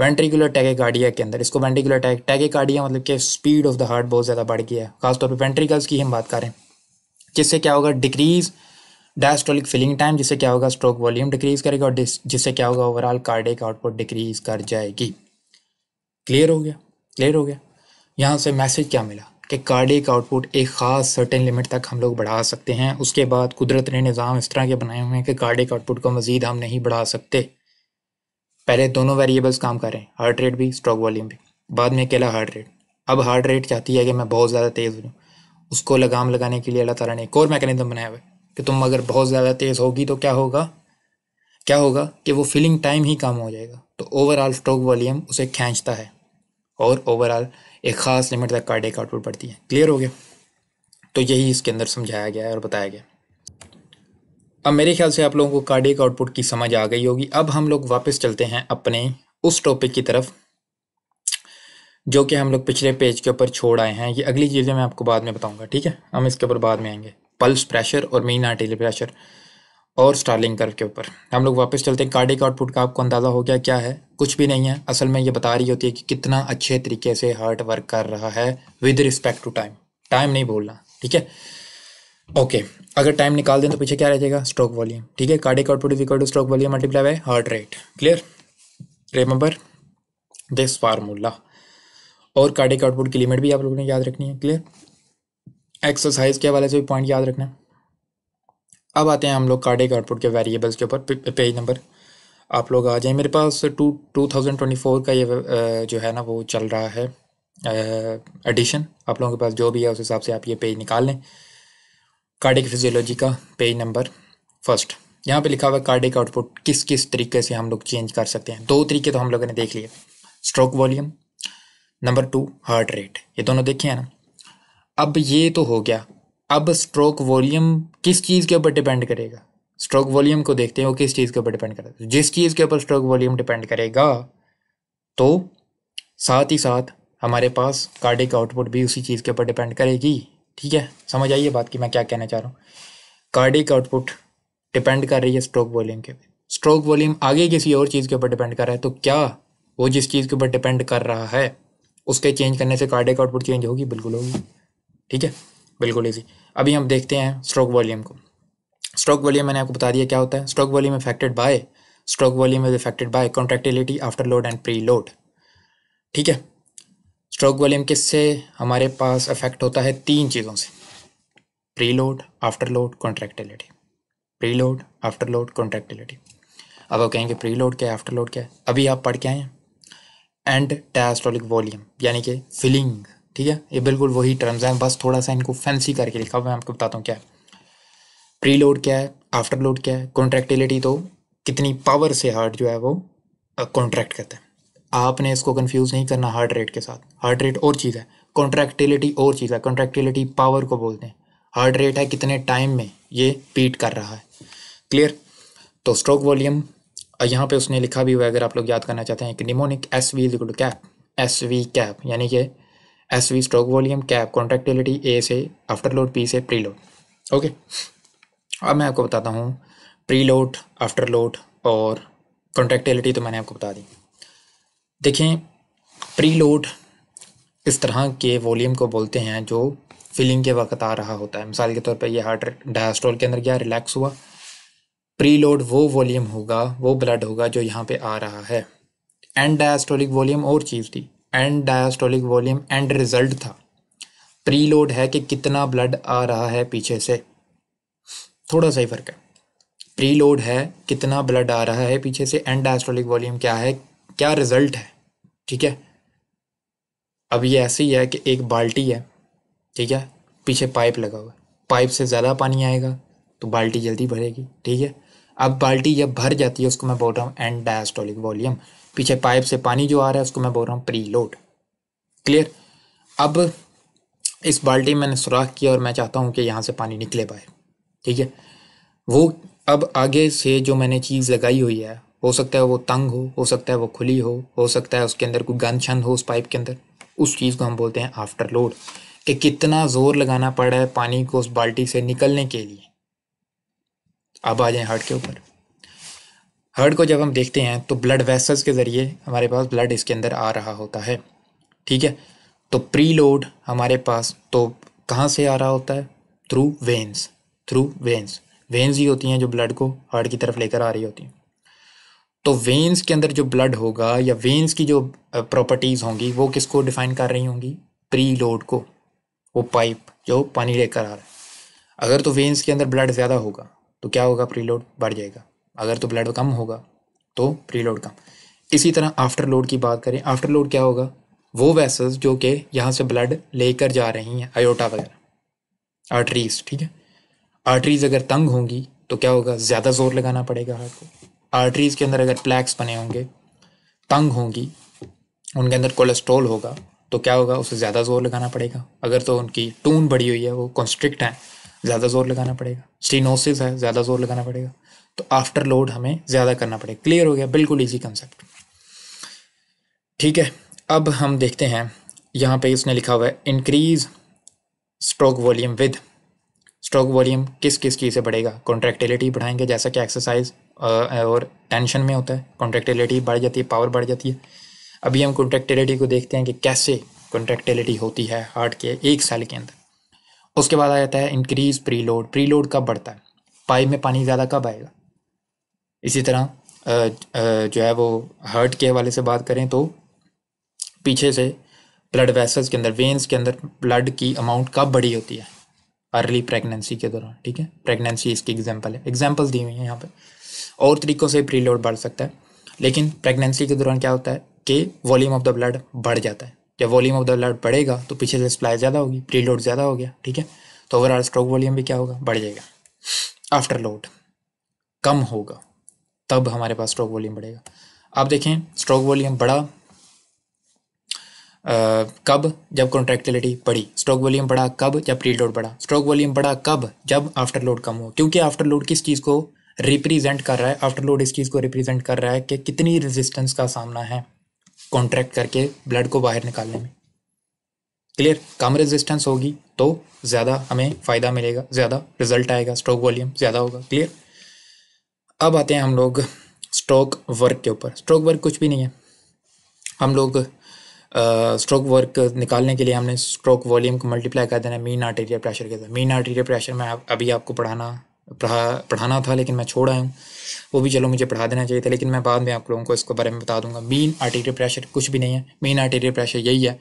वेंट्रिकुलर टैकेकार्डिया के अंदर इसको वेंट्रिकुलर टैगे कार्डिया मतलब कि स्पीड ऑफ द हार्ट बहुत ज़्यादा बढ़ गया है खासतौर पर वेंट्रिकल्स की हम बात करें जिससे क्या होगा डिक्रीज डायस्टोलिक फिलिंग टाइम जिससे क्या होगा स्ट्रोक वॉल्यूम डिक्रीज करेगा और जिससे क्या होगा ओवरऑल कार्डिक आउटपुट डिक्रीज कर जाएगी क्लियर हो गया क्लियर हो गया यहाँ से मैसेज क्या मिला कि कार्डिक आउटपुट एक ख़ास सर्टेन लिमिट तक हम लोग बढ़ा सकते हैं उसके बाद कुदरत ने निज़ाम इस तरह के बनाए हुए हैं कि कार्डिक आउटपुट को मज़ीद हम नहीं बढ़ा सकते पहले दोनों वेरिएबल्स काम कर रहे हैं हार्ट रेट भी स्ट्रोक वॉल्यूम भी बाद में अकेला हार्ट रेट अब हार्ट रेट चाहती है कि मैं बहुत ज़्यादा तेज़ हूँ उसको लगाम लगाने के लिए अल्लाह तारा ने एक और मैकेनिज्म बनाया हुआ है कि तुम अगर बहुत ज़्यादा तेज़ होगी तो क्या होगा क्या होगा कि वो फिलिंग टाइम ही कम हो जाएगा तो ओवरऑल स्ट्रोक वॉल्यूम उसे खींचता है और ओवरऑल एक ख़ास लिमिट तक कार्डिक आउटपुट बढ़ती है क्लियर हो गया तो यही इसके अंदर समझाया गया है और बताया गया अब मेरे ख्याल से आप लोगों को कार्डियक आउटपुट की समझ आ गई होगी अब हम लोग वापस चलते हैं अपने उस टॉपिक की तरफ जो कि हम लोग पिछले पेज के ऊपर छोड़ आए हैं ये अगली चीज़ें मैं आपको बाद में बताऊंगा ठीक है हम इसके ऊपर बाद में आएंगे पल्स प्रेशर और मेन आर्टेरियल प्रेशर और स्टार्लिंग कर्व के ऊपर हम लोग वापस चलते हैं कार्डिक आउटपुट का आपको अंदाज़ा हो गया क्या है कुछ भी नहीं है असल में ये बता रही होती है कि कितना अच्छे तरीके से हार्ट वर्क कर रहा है with respect to time time नहीं बोलना ठीक है ओके अगर टाइम निकाल दें तो पीछे क्या रह जाएगा स्ट्रोक वॉल्यूम ठीक है cardiac output is equal to stroke volume multiply by heart rate clear remember this formula और कार्डिक आउटपुट की लिमिट भी आप लोगों ने याद रखनी है क्लियर एक्सरसाइज के हवाले से भी पॉइंट याद रखना है अब आते हैं हम लोग कार्डिक आउटपुट के वेरिएबल्स के ऊपर पेज नंबर आप लोग आ जाए मेरे पास two two thousand twenty four का ये जो है ना वो चल रहा है एडिशन आप लोगों के पास जो भी है उस हिसाब से आप ये पेज निकाल लें कार्डिक फिजियोलॉजी का पेज नंबर फर्स्ट यहाँ पे लिखा हुआ है कार्डिक आउटपुट किस किस तरीके से हम लोग चेंज कर सकते हैं दो तरीके तो हम लोगों ने देख लिए stroke volume number two heart rate ये दोनों देखे हैं ना अब ये तो हो गया अब स्ट्रोक वॉल्यूम किस चीज़ के ऊपर डिपेंड करेगा स्ट्रोक वॉल्यूम को देखते हैं वो किस चीज़ के ऊपर डिपेंड करेगा जिस चीज़ के ऊपर स्ट्रोक वॉल्यूम डिपेंड करेगा तो साथ ही साथ हमारे पास कार्डिक आउटपुट भी उसी चीज़ के ऊपर डिपेंड करेगी ठीक है समझ आइए बात की मैं क्या कहना चाह रहा हूँ कार्डिक आउटपुट डिपेंड कर रही है स्ट्रोक वॉल्यूम के स्ट्रोक वॉल्यूम आगे किसी और चीज़ के ऊपर डिपेंड कर रहा है तो क्या वो जिस चीज़ के ऊपर डिपेंड कर रहा है उसके चेंज करने से कार्डिक आउटपुट चेंज होगी बिल्कुल होगी ठीक है बिल्कुल ईजी अभी हम देखते हैं स्ट्रोक वॉल्यूम को स्ट्रोक वॉल्यूम मैंने आपको बता दिया क्या होता है stroke volume affected by stroke volume is affected by contractility afterload and preload ठीक है स्ट्रोक वॉल्यूम किससे हमारे पास अफेक्ट होता है तीन चीज़ों से preload load contractility preload load contractility अब आप कहेंगे प्रीलोड क्या है आफ्टर लोड क्या है अभी आप पढ़ के आए हैं एंड डायस्टोलिक वॉल्यूम यानी कि फिलिंग ठीक है ये बिल्कुल वही टर्म्स हैं बस थोड़ा सा इनको फैंसी करके लिखा हुआ मैं आपको बताता हूँ क्या है प्री लोड क्या है आफ्टर लोड क्या है कॉन्ट्रैक्टिलिटी तो कितनी पावर से हार्ट जो है वो कॉन्ट्रैक्ट करता है आपने इसको कंफ्यूज नहीं करना हार्ट रेट के साथ हार्ट रेट और चीज़ है कॉन्ट्रैक्टिलिटी और चीज़ है कॉन्ट्रैक्टिलिटी पावर को बोलते हैं हार्ट रेट है कितने टाइम में ये बीट कर रहा है क्लियर तो स्ट्रोक वॉल्यूम यहाँ पे उसने लिखा भी हुआ अगर आप लोग याद करना चाहते हैं कि mnemonic S V liquid cap S V cap यानी कि S V stroke volume cap contractility A से आफ्टर लोड पी से प्री लोड ओके अब मैं आपको बताता हूँ प्री लोड आफ्टर लोड और कॉन्ट्रैक्टिलिटी तो मैंने आपको बता दी देखें प्री लोड इस तरह के वॉल्यूम को बोलते हैं जो फिलिंग के वक्त आ रहा होता है मिसाल के तौर पर यह हार्ट डायस्ट्रोल के अंदर गया रिलैक्स हुआ प्री लोड वो वॉल्यूम होगा वो ब्लड होगा जो यहाँ पे आ रहा है एंड डायस्ट्रोलिक वॉल्यूम और चीज़ थी end diastolic volume and result था प्री लोड है कि कितना ब्लड आ रहा है पीछे से थोड़ा सा ही फर्क है प्री लोड है कितना ब्लड आ रहा है पीछे से एंड डायस्ट्रोलिक वॉल्यूम क्या है क्या रिजल्ट है ठीक है अब ये ऐसे ही है कि एक बाल्टी है ठीक है पीछे पाइप लगा हुआ पाइप से ज़्यादा पानी आएगा तो बाल्टी जल्दी भरेगी ठीक है अब बाल्टी जब भर जाती है उसको मैं बोल रहा हूँ एंड डायस्टोलिक वॉल्यूम पीछे पाइप से पानी जो आ रहा है उसको मैं बोल रहा हूँ प्री लोड क्लियर अब इस बाल्टी मैंने सुराख किया और मैं चाहता हूँ कि यहाँ से पानी निकले पाए ठीक है वो अब आगे से जो मैंने चीज़ लगाई हुई है हो सकता है वो तंग हो हो सकता है वो खुली हो हो सकता है उसके अंदर कोई गंद छंद हो उस पाइप के अंदर उस चीज़ को हम बोलते हैं आफ्टर लोड कि कितना ज़ोर लगाना पड़ रहा है पानी को उस बाल्टी से निकलने के लिए अब आ जाए हार्ट के ऊपर हार्ट को जब हम देखते हैं तो ब्लड वेसल्स के ज़रिए हमारे पास ब्लड इसके अंदर आ रहा होता है ठीक है तो प्री लोड हमारे पास तो कहाँ से आ रहा होता है through veins through veins veins ही होती हैं जो ब्लड को हार्ट की तरफ लेकर आ रही होती हैं तो वेन्स के अंदर जो ब्लड होगा या वेन्स की जो प्रॉपर्टीज़ होंगी वो किसको डिफाइन कर रही होंगी प्री लोड को वो पाइप जो पानी लेकर आ रहा है अगर तो वेन्स के अंदर ब्लड ज़्यादा होगा तो क्या होगा प्री लोड बढ़ जाएगा अगर तो ब्लड कम होगा तो प्री लोड कम इसी तरह आफ्टर लोड की बात करें आफ्टर लोड क्या होगा वो वैसल्स जो कि यहाँ से ब्लड लेकर जा रही हैं अयोटा वगैरह आर्टरीज ठीक है आर्टरीज अगर तंग होंगी तो क्या होगा ज़्यादा ज़ोर लगाना पड़ेगा हार्ट को आर्टरीज के अंदर अगर प्लैक्स बने होंगे तंग होंगी उनके अंदर कोलेस्ट्रॉल होगा तो क्या होगा उसे ज़्यादा जोर लगाना पड़ेगा अगर तो उनकी टून बढ़ी हुई है वो कॉन्स्ट्रिक्ट है ज़्यादा जोर लगाना पड़ेगा स्टीनोसिस है ज़्यादा जोर लगाना पड़ेगा तो आफ्टर लोड हमें ज़्यादा करना पड़ेगा क्लियर हो गया बिल्कुल ईजी कंसेप्ट ठीक है अब हम देखते हैं यहाँ पे इसने लिखा हुआ है increase stroke volume with stroke volume किस किस चीज़ से बढ़ेगा कॉन्ट्रैक्टिलिटी बढ़ाएंगे जैसा कि एक्सरसाइज और टेंशन में होता है कॉन्ट्रेक्टिलिटी बढ़ जाती है पावर बढ़ जाती है अभी हम कॉन्ट्रेक्टिलिटी को देखते हैं कि कैसे कॉन्ट्रेक्टिलिटी होती है हार्ट के एक सेल के अंदर उसके बाद आ जाता है increase preload preload कब बढ़ता है पाइप में पानी ज़्यादा कब आएगा इसी तरह जो है वो हार्ट के हवाले से बात करें तो पीछे से ब्लड वेसल्स के अंदर वेन्स के अंदर ब्लड की अमाउंट कब बढ़ी होती है अर्ली प्रेगनेंसी के दौरान ठीक है प्रेगनेंसी इसकी एग्जांपल है एग्जांपल्स दी हुई हैं यहाँ पर और तरीक़ों से प्री लोड बढ़ सकता है लेकिन प्रेगनेंसी के दौरान क्या होता है कि वॉल्यूम ऑफ द ब्लड बढ़ जाता है जब वॉल्यूम ऑफ द ब्लड बढ़ेगा तो पीछे से सप्लाई ज़्यादा होगी प्री लोड ज़्यादा हो गया ठीक है तो ओवरऑल स्ट्रोक वॉल्यूम भी क्या होगा बढ़ जाएगा आफ्टर लोड कम होगा तब हमारे पास स्ट्रोक वॉल्यूम बढ़ेगा अब देखें स्ट्रोक वॉल्यूम बढ़ा आ, कब जब कॉन्ट्रैक्टिलिटी बढ़ी स्ट्रोक वॉल्यूम बढ़ा कब जब प्री लोड बढ़ा स्ट्रोक वॉल्यूम बढ़ा कब जब आफ्टर लोड कम हो क्योंकि आफ्टर लोड किस चीज़ को रिप्रेजेंट कर रहा है आफ्टर लोड इस चीज़ को रिप्रेजेंट कर रहा है कि कितनी रेजिस्टेंस का सामना है कॉन्ट्रैक्ट करके ब्लड को बाहर निकालने में क्लियर कम रेजिस्टेंस होगी तो ज़्यादा हमें फ़ायदा मिलेगा ज़्यादा रिजल्ट आएगा स्ट्रोक वॉल्यूम ज़्यादा होगा क्लियर अब आते हैं हम लोग स्ट्रोक वर्क के ऊपर स्ट्रोक वर्क कुछ भी नहीं है हम लोग स्ट्रोक वर्क निकालने के लिए हमने स्ट्रोक वॉल्यूम को मल्टीप्लाई कर देना मीन आर्टेरियल प्रेशर के साथ मीन आर्टेरियल प्रेशर मैं अभी आपको पढ़ाना पढ़ा पढ़ाना था लेकिन मैं छोड़ आया हूँ वो भी चलो मुझे पढ़ा देना चाहिए था लेकिन मैं बाद में आप लोगों को इसके बारे में बता दूंगा मेन आर्टेरियल प्रेशर कुछ भी नहीं है मेन आर्टेरियल प्रेशर यही है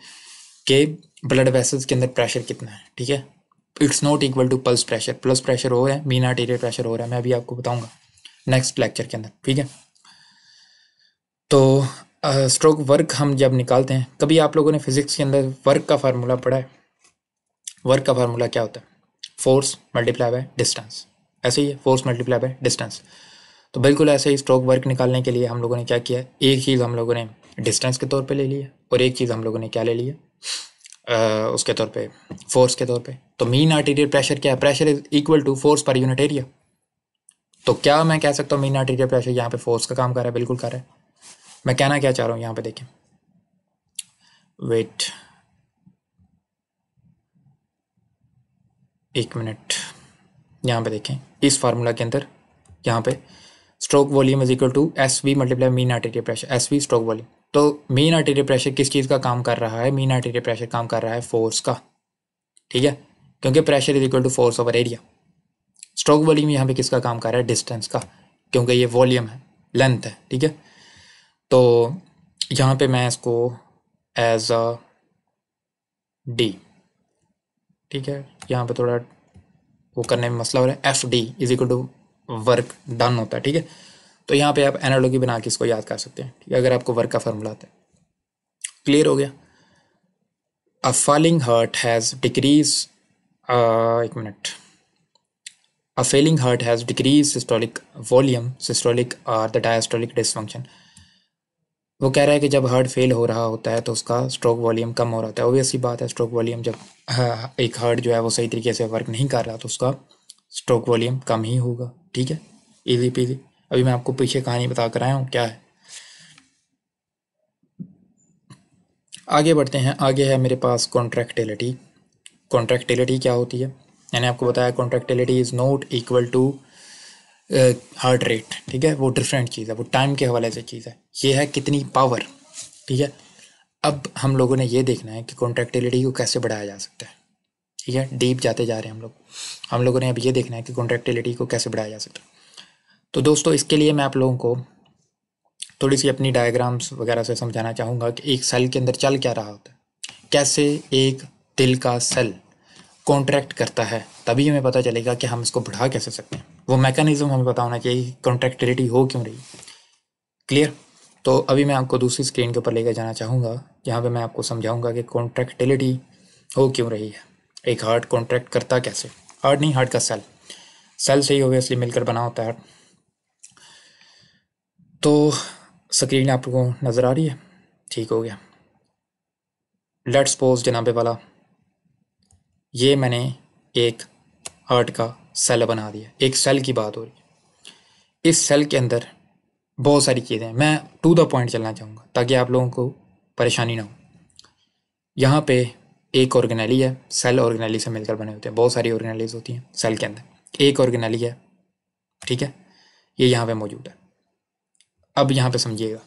कि ब्लड वेसल्स के अंदर प्रेशर कितना है ठीक है it's not equal to pulse pressure plus pressure हो रहा है मेन आर्टेरियल प्रेशर हो रहा है मैं अभी आपको बताऊंगा नेक्स्ट लेक्चर के अंदर ठीक है तो स्ट्रोक वर्क हम जब निकालते हैं कभी आप लोगों ने फिजिक्स के अंदर वर्क का फार्मूला पढ़ा है वर्क का फार्मूला क्या होता है फोर्स मल्टीप्लाई बाय डिस्टेंस ऐसे ही है फोर्स मल्टीप्लाई बाय डिस्टेंस तो बिल्कुल ऐसे ही स्ट्रोक वर्क निकालने के लिए हम लोगों ने क्या किया एक चीज़ हम लोगों ने डिस्टेंस के तौर पे ले लिया और एक चीज़ हम लोगों ने क्या ले लिया उसके तौर पे फोर्स के तौर पे तो मीन आर्टीरियर प्रेशर क्या है pressure is equal to force per unit area तो क्या मैं कह सकता हूँ मीन आर्टीरियर प्रेशर यहाँ पे फोर्स का काम कर रहा है बिल्कुल कर रहा है मैं कहना क्या चाह रहा हूँ यहाँ पे देखें वेट एक मिनट यहाँ पे देखें इस फार्मूला के अंदर यहाँ पे stroke volume is equal to S V multiply mean arterial pressure S V stroke volume तो मीन आर्टेरियल प्रेशर किस चीज़ का काम कर रहा है मीन आर्टेरियल प्रेशर काम कर रहा है फोर्स का ठीक है क्योंकि pressure is equal to force over area stroke volume यहाँ पे किसका काम कर रहा है डिस्टेंस का क्योंकि ये वॉल्यूम है लेंथ है ठीक है तो यहाँ पे मैं इसको एज अ डी ठीक है यहाँ पे थोड़ा वो करने में मसला हो रहा है F D is equal to work done होता है ठीक है तो यहाँ पे आप एनालॉगी बना के इसको याद कर सकते हैं ठीक है अगर आपको वर्क का फॉर्मूला आता है क्लियर हो गया a falling heart has decrease एक मिनट a failing heart has decrease systolic volume systolic और द डायस्टोलिक डिसफंक्शन वो कह रहा है कि जब हार्ट फेल हो रहा होता है तो उसका स्ट्रोक वॉल्यूम कम हो रहा होता है ओबियसली बात है स्ट्रोक वॉल्यूम जब हाँ, एक हार्ट जो है वो सही तरीके से वर्क नहीं कर रहा तो उसका स्ट्रोक वॉल्यूम कम ही होगा ठीक है ईजी पीजी अभी मैं आपको पीछे कहानी बता कर आया हूँ क्या है आगे बढ़ते हैं आगे है मेरे पास कॉन्ट्रैक्टिलिटी कॉन्ट्रैक्टिलिटी क्या होती है मैंने आपको बताया contractility is not equal to heart uh, rate ठीक है वो डिफरेंट चीज़ है वो टाइम के हवाले से चीज़ है ये है कितनी पावर ठीक है अब हम लोगों ने ये देखना है कि कॉन्ट्रैक्टिलिटी को कैसे बढ़ाया जा सकता है ठीक है डीप जाते जा रहे हैं हम लोग हम लोगों ने अब ये देखना है कि कॉन्ट्रैक्टिलिटी को कैसे बढ़ाया जा सकता है तो दोस्तों इसके लिए मैं आप लोगों को थोड़ी सी अपनी डायग्राम्स वगैरह से समझाना चाहूँगा कि एक सेल के अंदर चल क्या रहा होता है कैसे एक दिल का सेल कॉन्ट्रैक्ट करता है तभी हमें पता चलेगा कि हम इसको बढ़ा कैसे सकते हैं वो मैकेनिज्म हमें पता होना चाहिए कॉन्ट्रैक्टिलिटी हो क्यों रही क्लियर तो अभी मैं आपको दूसरी स्क्रीन के ऊपर लेकर जाना चाहूँगा जहाँ पे मैं आपको समझाऊँगा कि कॉन्ट्रैक्टिलिटी हो क्यों रही है एक हार्ट कॉन्ट्रैक्ट करता कैसे हार्ट नहीं हार्ट का सेल सेल से ही ओबियसली मिलकर बना होता है तो स्क्रीन आपको नज़र आ रही है ठीक हो गया लेट्स पोज जनाबे वाला ये मैंने एक आर्ट का सेल बना दिया एक सेल की बात हो रही है इस सेल के अंदर बहुत सारी चीज़ें हैं मैं टू द पॉइंट चलना चाहूँगा ताकि आप लोगों को परेशानी ना हो यहाँ पे एक ऑर्गेनली है सेल ऑर्गेनली से मिलकर बने होते हैं बहुत सारी ऑर्गेनलीज होती हैं सेल के अंदर एक ऑर्गेनली है ठीक है ये यहाँ पे मौजूद है अब यहाँ पे समझिएगा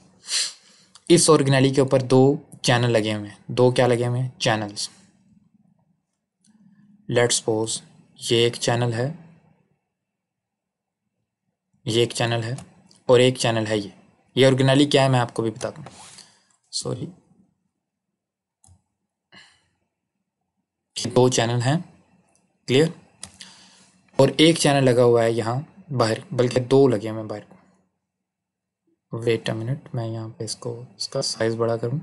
इस ऑर्गेनली के ऊपर दो चैनल लगे हुए हैं दो क्या लगे हुए हैं चैनल्स लेट सपोज ये एक चैनल है ये एक चैनल है और एक चैनल है ये ये ओरिजिनली क्या है मैं आपको भी बता दूँ सॉरी दो चैनल हैं क्लियर और एक चैनल लगा हुआ है यहाँ बाहर बल्कि दो लगे हैं मैं बाहर वेट अ मिनट मैं यहाँ पे इसको इसका साइज़ बड़ा करूँ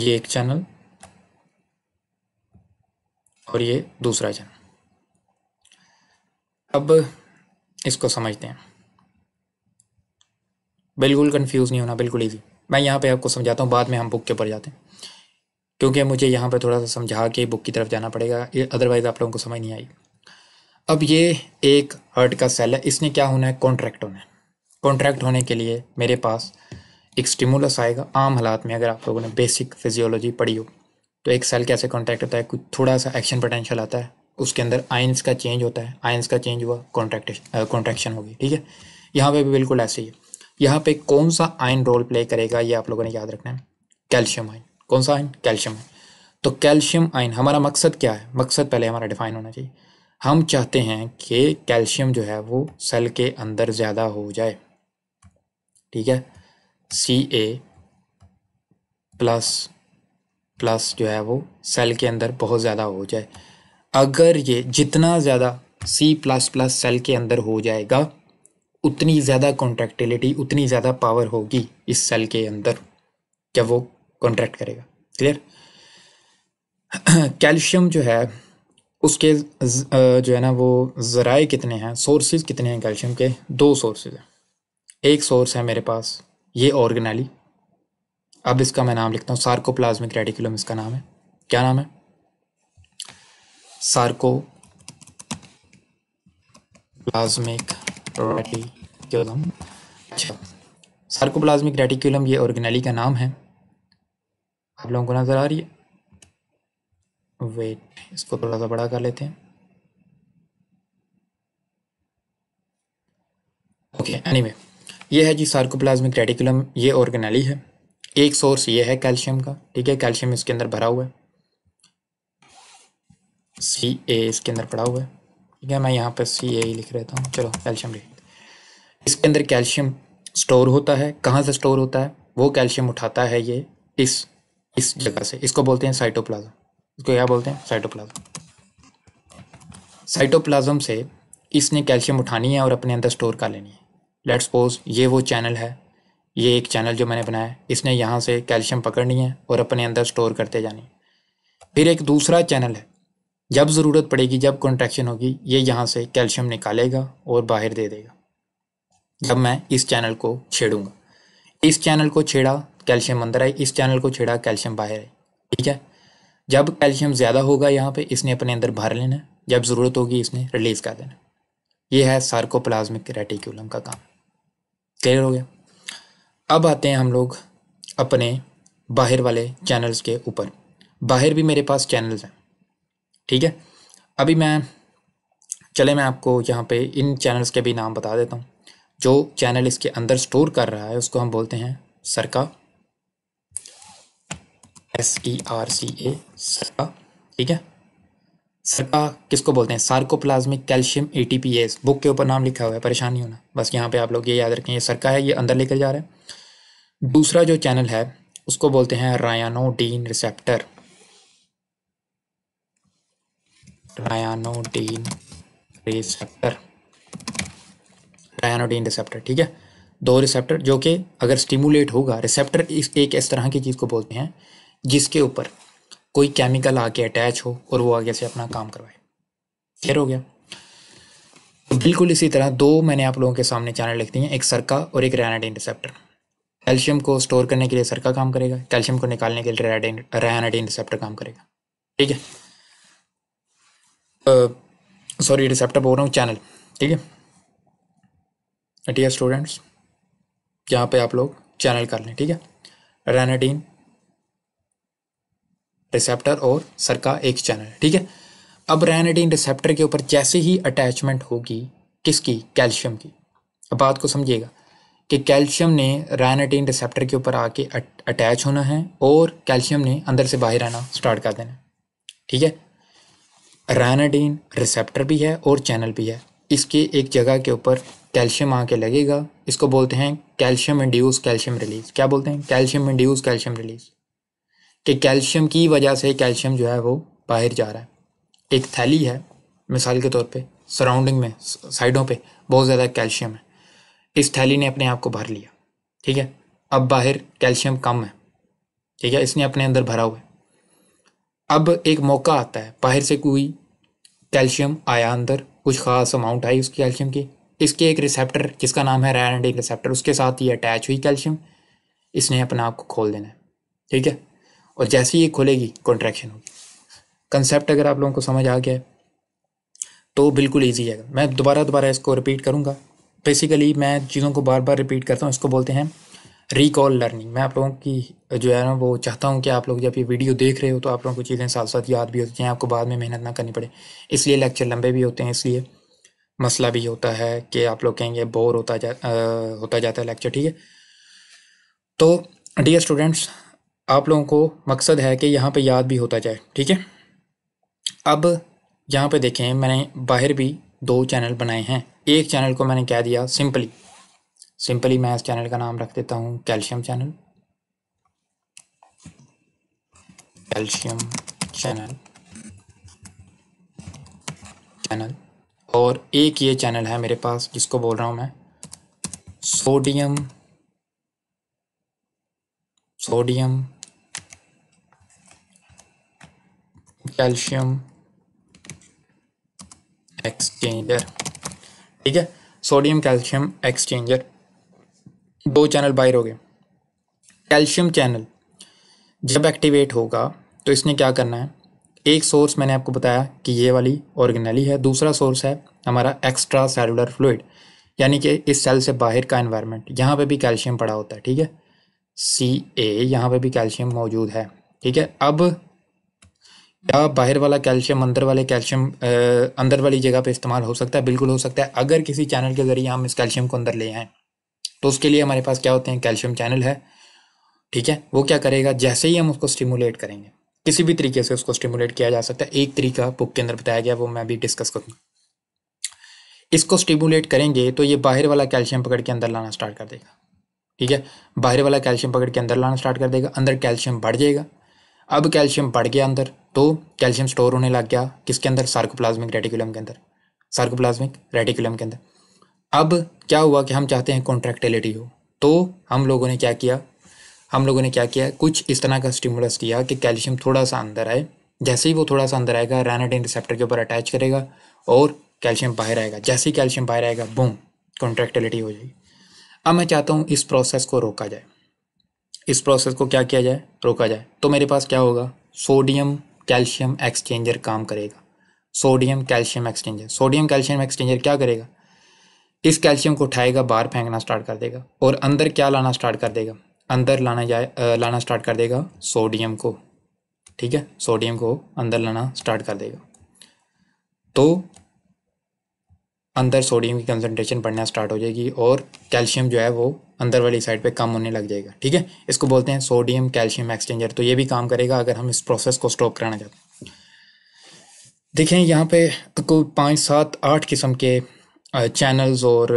ये एक चैनल और ये दूसरा चैनल अब इसको समझते हैं बिल्कुल कंफ्यूज नहीं होना बिल्कुल इजी मैं यहाँ पे आपको समझाता हूँ बाद में हम बुक के ऊपर जाते हैं क्योंकि मुझे यहाँ पे थोड़ा सा समझा के बुक की तरफ जाना पड़ेगा अदरवाइज़ आप लोगों को समझ नहीं आई अब ये एक हर्ट का सेल है इसने क्या होना है कॉन्ट्रैक्ट होना है कॉन्ट्रैक्ट होने के लिए मेरे पास एक स्टिमुलस आएगा आम हालात में अगर आप लोगों ने बेसिक फिजियोलॉजी पढ़ी हो तो एक सेल कैसे कॉन्ट्रैक्ट होता है कुछ थोड़ा सा एक्शन पोटेंशियल आता है उसके अंदर आइंस का चेंज होता है आइंस का चेंज हुआ कॉन्ट्रैक्टेशन कॉन्ट्रैक्शन होगी ठीक है यहाँ पे भी बिल्कुल ऐसे ही है यहाँ पे कौन सा आयन रोल प्ले करेगा ये आप लोगों ने याद रखना है कैल्शियम आयन कौन सा आयन कैल्शियम आयन तो कैल्शियम आयन हमारा मकसद क्या है मकसद पहले हमारा डिफाइन होना चाहिए हम चाहते हैं कि कैल्शियम जो है वो सेल के अंदर ज़्यादा हो जाए ठीक है सी ए प्लस प्लस जो है वो सेल के अंदर बहुत ज़्यादा हो जाए अगर ये जितना ज़्यादा सी प्लस प्लस सेल के अंदर हो जाएगा उतनी ज़्यादा कॉन्ट्रैक्टिलिटी उतनी ज़्यादा पावर होगी इस सेल के अंदर जब वो कॉन्ट्रैक्ट करेगा क्लियर कैल्शियम जो है उसके जो है ना वो ज़राए कितने हैं सोर्सेज कितने हैं कैल्शियम के दो सोर्सेज हैं एक सोर्स है मेरे पास ये ऑर्गेनाली अब इसका मैं नाम लिखता हूँ सार्कोप्लाज्मिक रेडिकुलम इसका नाम है क्या नाम है सार्को प्लाज्मिक रेटिकुलम अच्छा सार्कोप्लाज्मिक रेटिकुलम ये ऑर्गेनाली का नाम है आप लोगों को नज़र आ रही है वेट इसको थोड़ा सा बड़ा कर लेते हैं ओके एनीवे anyway. ये है जी सार्कोप्लाज्मिक रेडिकुलम ये ऑर्गेनली है एक सोर्स ये है कैल्शियम का ठीक है कैल्शियम इसके अंदर भरा हुआ है सी ए इसके अंदर पड़ा हुआ है ठीक है मैं यहाँ पर सी ए लिख रहता हूँ चलो कैल्शियम लिख इसके अंदर कैल्शियम स्टोर होता है कहाँ से स्टोर होता है वो कैल्शियम उठाता है ये इस इस जगह से इसको बोलते हैं साइटोप्लाज्म इसको क्या बोलते हैं साइटोप्लाज्म साइटोप्लाज्म से इसने कैल्शियम उठानी है और अपने अंदर स्टोर कर लेनी है लेट्स सपोज ये वो चैनल है ये एक चैनल जो मैंने बनाया इसने यहाँ से कैल्शियम पकड़नी है और अपने अंदर स्टोर करते जानी फिर एक दूसरा चैनल है जब ज़रूरत पड़ेगी जब कॉन्ट्रैक्शन होगी ये यहाँ से कैल्शियम निकालेगा और बाहर दे देगा जब मैं इस चैनल को छेड़ूंगा इस चैनल को छेड़ा कैल्शियम अंदर आई इस चैनल को छेड़ा कैल्शियम बाहर आई ठीक है जब कैल्शियम ज़्यादा होगा यहाँ पे इसने अपने अंदर भर लेना जब ज़रूरत होगी इसने रिलीज़ कर देना यह है सार्कोप्लाज्मिक रेटिक्यूलम का काम क्लियर हो गया अब आते हैं हम लोग अपने बाहर वाले चैनल्स के ऊपर बाहर भी मेरे पास चैनल्स हैं ठीक है अभी मैं चले मैं आपको यहाँ पे इन चैनल्स के भी नाम बता देता हूँ जो चैनल इसके अंदर स्टोर कर रहा है उसको हम बोलते हैं सरका एस ई आर सी ए सरका ठीक है सरका किसको बोलते हैं सार्कोप्लाज्मिक कैल्शियम एटीपीएस बुक के ऊपर नाम लिखा हुआ है परेशान नहीं होना बस यहाँ पे आप लोग ये याद रखें ये सरका है ये अंदर लेकर जा रहा है दूसरा जो चैनल है उसको बोलते हैं ryanodine receptor ryanodine receptor ryanodine receptor ठीक है दो रिसेप्टर जो कि अगर स्टिमुलेट होगा रिसेप्टर इस एक इस तरह की चीज़ को बोलते हैं जिसके ऊपर कोई केमिकल आके अटैच हो और वो आगे से अपना काम करवाए क्लियर हो गया बिल्कुल इसी तरह दो मैंने आप लोगों के सामने चैनल लिख दी हैं एक सरका और एक रैनाडीन रिसेप्टर कैल्शियम को स्टोर करने के लिए सरका काम करेगा कैल्शियम को निकालने के लिए रैनाडीन रिसेप्टर काम करेगा ठीक है सॉरी रिसेप्टर बोल रहा हूँ चैनल ठीक है अटिया स्टूडेंट्स यहाँ पे आप लोग चैनल कर लें ठीक है रैनाडीन रिसेप्टर और सर का एक चैनल ठीक है अब रैनडीन रिसेप्टर के ऊपर जैसे ही अटैचमेंट होगी किसकी कैल्शियम की अब बात को समझिएगा कि कैल्शियम ने रैनडीन रिसेप्टर के ऊपर आके अटैच होना है और कैल्शियम ने अंदर से बाहर आना स्टार्ट कर देना ठीक है रैनाडीन रिसेप्टर भी है और चैनल भी है इसके एक जगह के ऊपर कैल्शियम आके लगेगा इसको बोलते हैं कैल्शियम इंड्यूस कैल्शियम रिलीज क्या बोलते हैं कैल्शियम इंड्यूस कैल्शियम रिलीज कि कैल्शियम की वजह से कैल्शियम जो है वो बाहर जा रहा है एक थैली है मिसाल के तौर पे सराउंडिंग में साइडों पे बहुत ज़्यादा कैल्शियम है इस थैली ने अपने आप को भर लिया ठीक है अब बाहर कैल्शियम कम है ठीक है इसने अपने अंदर भरा हुआ है अब एक मौका आता है बाहर से कोई कैल्शियम आया अंदर कुछ खास अमाउंट आई उसकी कैल्शियम की इसके एक रिसेप्टर जिसका नाम है रैनडी रिसेप्टर उसके साथ ही अटैच हुई कैल्शियम इसने अपने आप को खोल देना है ठीक है और जैसे ही ये खुलेगी कॉन्ट्रैक्शन होगी कंसेप्ट अगर आप लोगों को समझ आ गया है तो बिल्कुल ईजी है मैं दोबारा दोबारा इसको रिपीट करूँगा बेसिकली मैं चीज़ों को बार बार रिपीट करता हूँ इसको बोलते हैं रिकॉल लर्निंग मैं आप लोगों की जो है ना वो चाहता हूँ कि आप लोग जब ये वीडियो देख रहे हो तो आप लोगों को चीज़ें साथ साथ याद भी होती हैं आपको बाद में मेहनत ना करनी पड़े इसलिए लेक्चर लंबे भी होते हैं इसलिए मसला भी होता है कि आप लोग कहेंगे बोर होता जा आ, होता जाता है लेक्चर ठीक है तो डियर स्टूडेंट्स आप लोगों को मकसद है कि यहाँ पे याद भी होता जाए ठीक है अब यहाँ पे देखें मैंने बाहर भी दो चैनल बनाए हैं एक चैनल को मैंने कह दिया सिंपली सिंपली मैं इस चैनल का नाम रख देता हूँ calcium channel calcium channel channel और एक ये चैनल है मेरे पास जिसको बोल रहा हूँ मैं सोडियम सोडियम कैल्शियम एक्सचेंजर ठीक है सोडियम कैल्शियम एक्सचेंजर दो चैनल बाहर हो गए कैल्शियम चैनल जब एक्टिवेट होगा तो इसने क्या करना है एक सोर्स मैंने आपको बताया कि ये वाली ऑर्गेनली है दूसरा सोर्स है हमारा एक्स्ट्रा सेलुलर फ्लूड यानी कि इस सेल से बाहर का एनवायरनमेंट यहाँ पे भी कैल्शियम पड़ा होता है ठीक है सी ए यहाँ पर भी कैल्शियम मौजूद है ठीक है अब या बाहर वाला कैल्शियम अंदर वाले कैल्शियम अंदर वाली जगह पे इस्तेमाल हो सकता है बिल्कुल हो सकता है अगर किसी चैनल के ज़रिए हम इस कैल्शियम को अंदर ले आए तो उसके लिए हमारे पास क्या होते हैं कैल्शियम चैनल है ठीक है वो क्या करेगा जैसे ही हम उसको स्टिमुलेट करेंगे किसी भी तरीके से उसको स्टिमुलेट किया जा सकता है एक तरीका बुक के अंदर बताया गया वो मैं भी डिस्कस करूँगा इसको स्टिमुलेट करेंगे तो ये बाहर वाला कैल्शियम पकड़ के अंदर लाना स्टार्ट कर देगा ठीक है बाहर वाला कैल्शियम पकड़ के अंदर लाना स्टार्ट कर देगा अंदर कैल्शियम बढ़ जाएगा अब कैल्शियम बढ़ गया अंदर तो कैल्शियम स्टोर होने लग गया किसके अंदर सार्कोप्लाज्मिक रेटिकुलम के अंदर सार्कोप्लाज्मिक रेटिकुलम के अंदर अब क्या हुआ कि हम चाहते हैं कॉन्ट्रैक्टिलिटी हो तो हम लोगों ने क्या किया हम लोगों ने क्या किया कुछ इस तरह का स्टिमुलस किया कि कैल्शियम थोड़ा सा अंदर आए जैसे ही वो थोड़ा सा अंदर आएगा रैनाडिन रिसेप्टर के ऊपर अटैच करेगा और कैल्शियम बाहर आएगा जैसे ही कैल्शियम बाहर आएगा बूम कॉन्ट्रैक्टिलिटी हो जाएगी अब मैं चाहता हूँ इस प्रोसेस को रोका जाए इस प्रोसेस को क्या किया जाए रोका जाए तो मेरे पास क्या होगा सोडियम कैल्शियम एक्सचेंजर काम करेगा sodium calcium exchanger sodium calcium exchanger क्या करेगा इस कैल्शियम को उठाएगा बाहर फेंकना स्टार्ट कर देगा और अंदर क्या लाना स्टार्ट कर देगा अंदर लाना जाए लाना स्टार्ट कर देगा सोडियम को ठीक है सोडियम को अंदर लाना स्टार्ट कर देगा तो अंदर सोडियम की कंसनट्रेशन बढ़ना स्टार्ट हो जाएगी और कैल्शियम जो है वो अंदर वाली साइड पे कम होने लग जाएगा ठीक है इसको बोलते हैं सोडियम कैल्शियम एक्सचेंजर तो ये भी काम करेगा अगर हम इस प्रोसेस को स्टॉप कराना चाहते हैं देखें यहाँ पे कोई पाँच सात आठ किस्म के चैनल्स और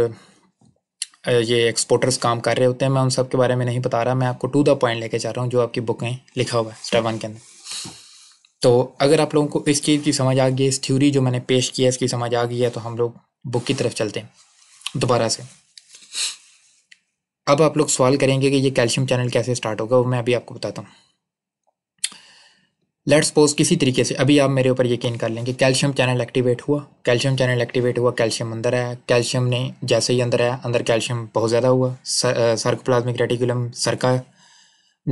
ये एक्सपोर्टर्स काम कर रहे होते हैं मैं उन सब के बारे में नहीं बता रहा मैं आपको टू द पॉइंट लेके जा रहा हूँ जो आपकी बुकें लिखा हुआ है स्टेप वन के अंदर तो अगर आप लोगों को इस चीज़ की समझ आ गई इस थ्योरी जो मैंने पेश की है इसकी समझ आ गई है तो हम लोग बुक की तरफ चलते हैं दोबारा से अब आप लोग सवाल करेंगे कि ये कैल्शियम चैनल कैसे स्टार्ट होगा वो मैं अभी आपको बताता हूँ लेट्स सपोज किसी तरीके से अभी आप मेरे ऊपर यकीन कर लेंगे कैल्शियम चैनल एक्टिवेट हुआ कैल्शियम चैनल एक्टिवेट हुआ कैल्शियम अंदर आया कैल्शियम ने जैसे ही अंदर आया अंदर कैल्शियम बहुत ज़्यादा हुआ प्लाज्मिक रेटिकुलम सरका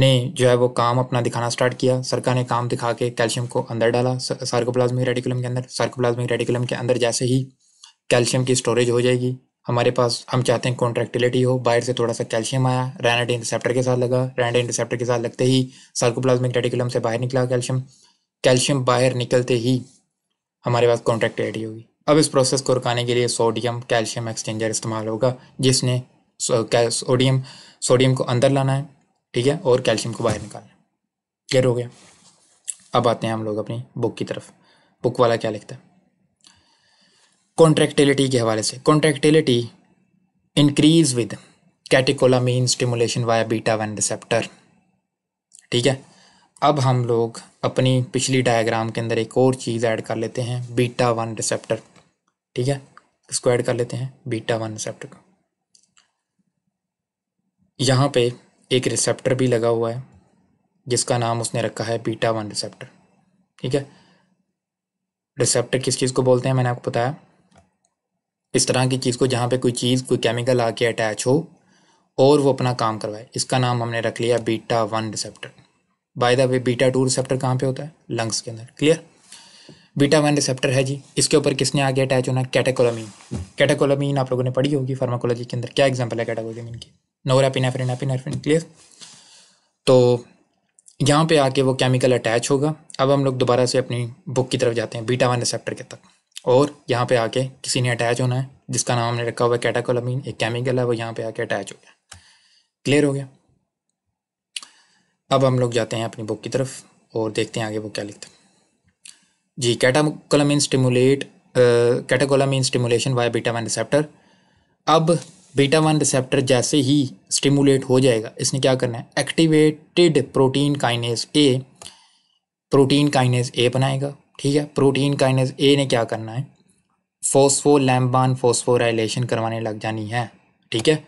ने जो है वो काम अपना दिखाना स्टार्ट किया सरका ने काम दिखा के कैल्शियम को अंदर डाला प्लाज्मिक रेटिकुलम के अंदर सार्कोप्लाज्मिक रेटिकुलम के अंदर जैसे ही कैल्शियम की स्टोरेज हो जाएगी हमारे पास हम चाहते हैं कॉन्ट्रैक्टिलिटी हो बाहर से थोड़ा सा कैल्शियम आया रैनाडी इंटरसेप्टर के साथ लगा रैनाडीन इंटरसेप्टर के साथ लगते ही सर्कोप्लाज्मिक रेटिकुलम से बाहर निकला कैल्शियम कैल्शियम बाहर निकलते ही हमारे पास कॉन्ट्रैक्टिलिटी होगी अब इस प्रोसेस को रुकाने के लिए सोडियम कैल्शियम एक्सचेंजर इस्तेमाल होगा जिसने सोडियम सोडियम को अंदर लाना है ठीक है और कैल्शियम को बाहर निकालना है क्लियर हो गया अब आते हैं हम लोग अपनी बुक की तरफ बुक वाला क्या लिखता है कॉन्ट्रैक्टिलिटी के हवाले से contractility increase with catecholamine stimulation via beta one receptor ठीक है अब हम लोग अपनी पिछली डायग्राम के अंदर एक और चीज़ ऐड कर लेते हैं बीटा वन रिसेप्टर ठीक है इसको ऐड कर लेते हैं बीटा वन रिसेप्टर को यहाँ पे एक रिसेप्टर भी लगा हुआ है जिसका नाम उसने रखा है बीटा वन रिसेप्टर ठीक है रिसेप्टर किस चीज़ को बोलते हैं मैंने आपको बताया इस तरह की चीज़ को जहाँ पे कोई चीज़ कोई केमिकल आके अटैच हो और वो अपना काम करवाए इसका नाम हमने रख लिया beta one receptor by the way beta two receptor कहाँ पे होता है लंग्स के अंदर क्लियर बीटा वन रिसेप्टर है जी इसके ऊपर किसने आगे अटैच होना कैटेकोलामीन कैटेकोलामीन आप लोगों ने पढ़ी होगी फार्माकोलॉजी के अंदर क्या एग्जाम्पल है कैटेकोलामीन की नोरापिनाफ्रिन एपिनाफ्रिन क्लियर तो यहाँ पे आके वो केमिकल अटैच होगा अब हम लोग दोबारा से अपनी बुक की तरफ जाते हैं बीटा वन रिसेप्टर के तक और यहाँ पे आके किसी ने अटैच होना है जिसका नाम हमने रखा हुआ है कैटाकोलमीन एक केमिकल है वो यहाँ पे आके अटैच हो गया क्लियर हो गया अब हम लोग जाते हैं अपनी बुक की तरफ और देखते हैं आगे वो क्या लिखते हैं जी catecholamine stimulate catecholamine stimulation via beta one receptor अब बीटा वन रिसेप्टर जैसे ही स्टिमुलेट हो जाएगा इसने क्या करना है activated protein kinase A protein kinase A बनाएगा ठीक है प्रोटीन काइनेज ए ने क्या करना है फोस्फो लैम्बान फोस्फोराइलेशन करवाने लग जानी है ठीक है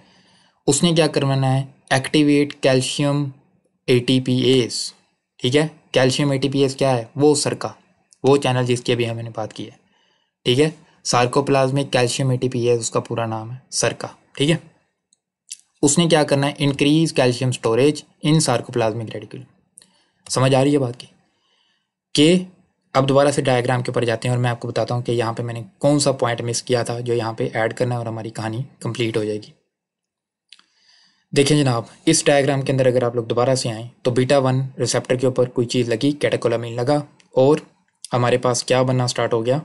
उसने क्या करवाना है एक्टिवेट कैल्शियम ए ठीक है कैल्शियम ए क्या है वो सरका वो चैनल जिसकी अभी हमने बात की है ठीक है सार्कोप्लाज्मिक कैल्शियम ए उसका पूरा नाम है सरका ठीक है उसने क्या करना है increase calcium storage in sarcoplasmic reticulum समझ आ रही है बात की के अब दोबारा से डायग्राम के ऊपर जाते हैं और मैं आपको बताता हूँ कि यहाँ पे मैंने कौन सा पॉइंट मिस किया था जो यहाँ पे ऐड करना है और हमारी कहानी कंप्लीट हो जाएगी देखिए जनाब इस डायग्राम के अंदर अगर आप लोग दोबारा से आएँ तो बीटा वन रिसेप्टर के ऊपर कोई चीज़ लगी कैटेकोलामिन लगा और हमारे पास क्या बनना स्टार्ट हो गया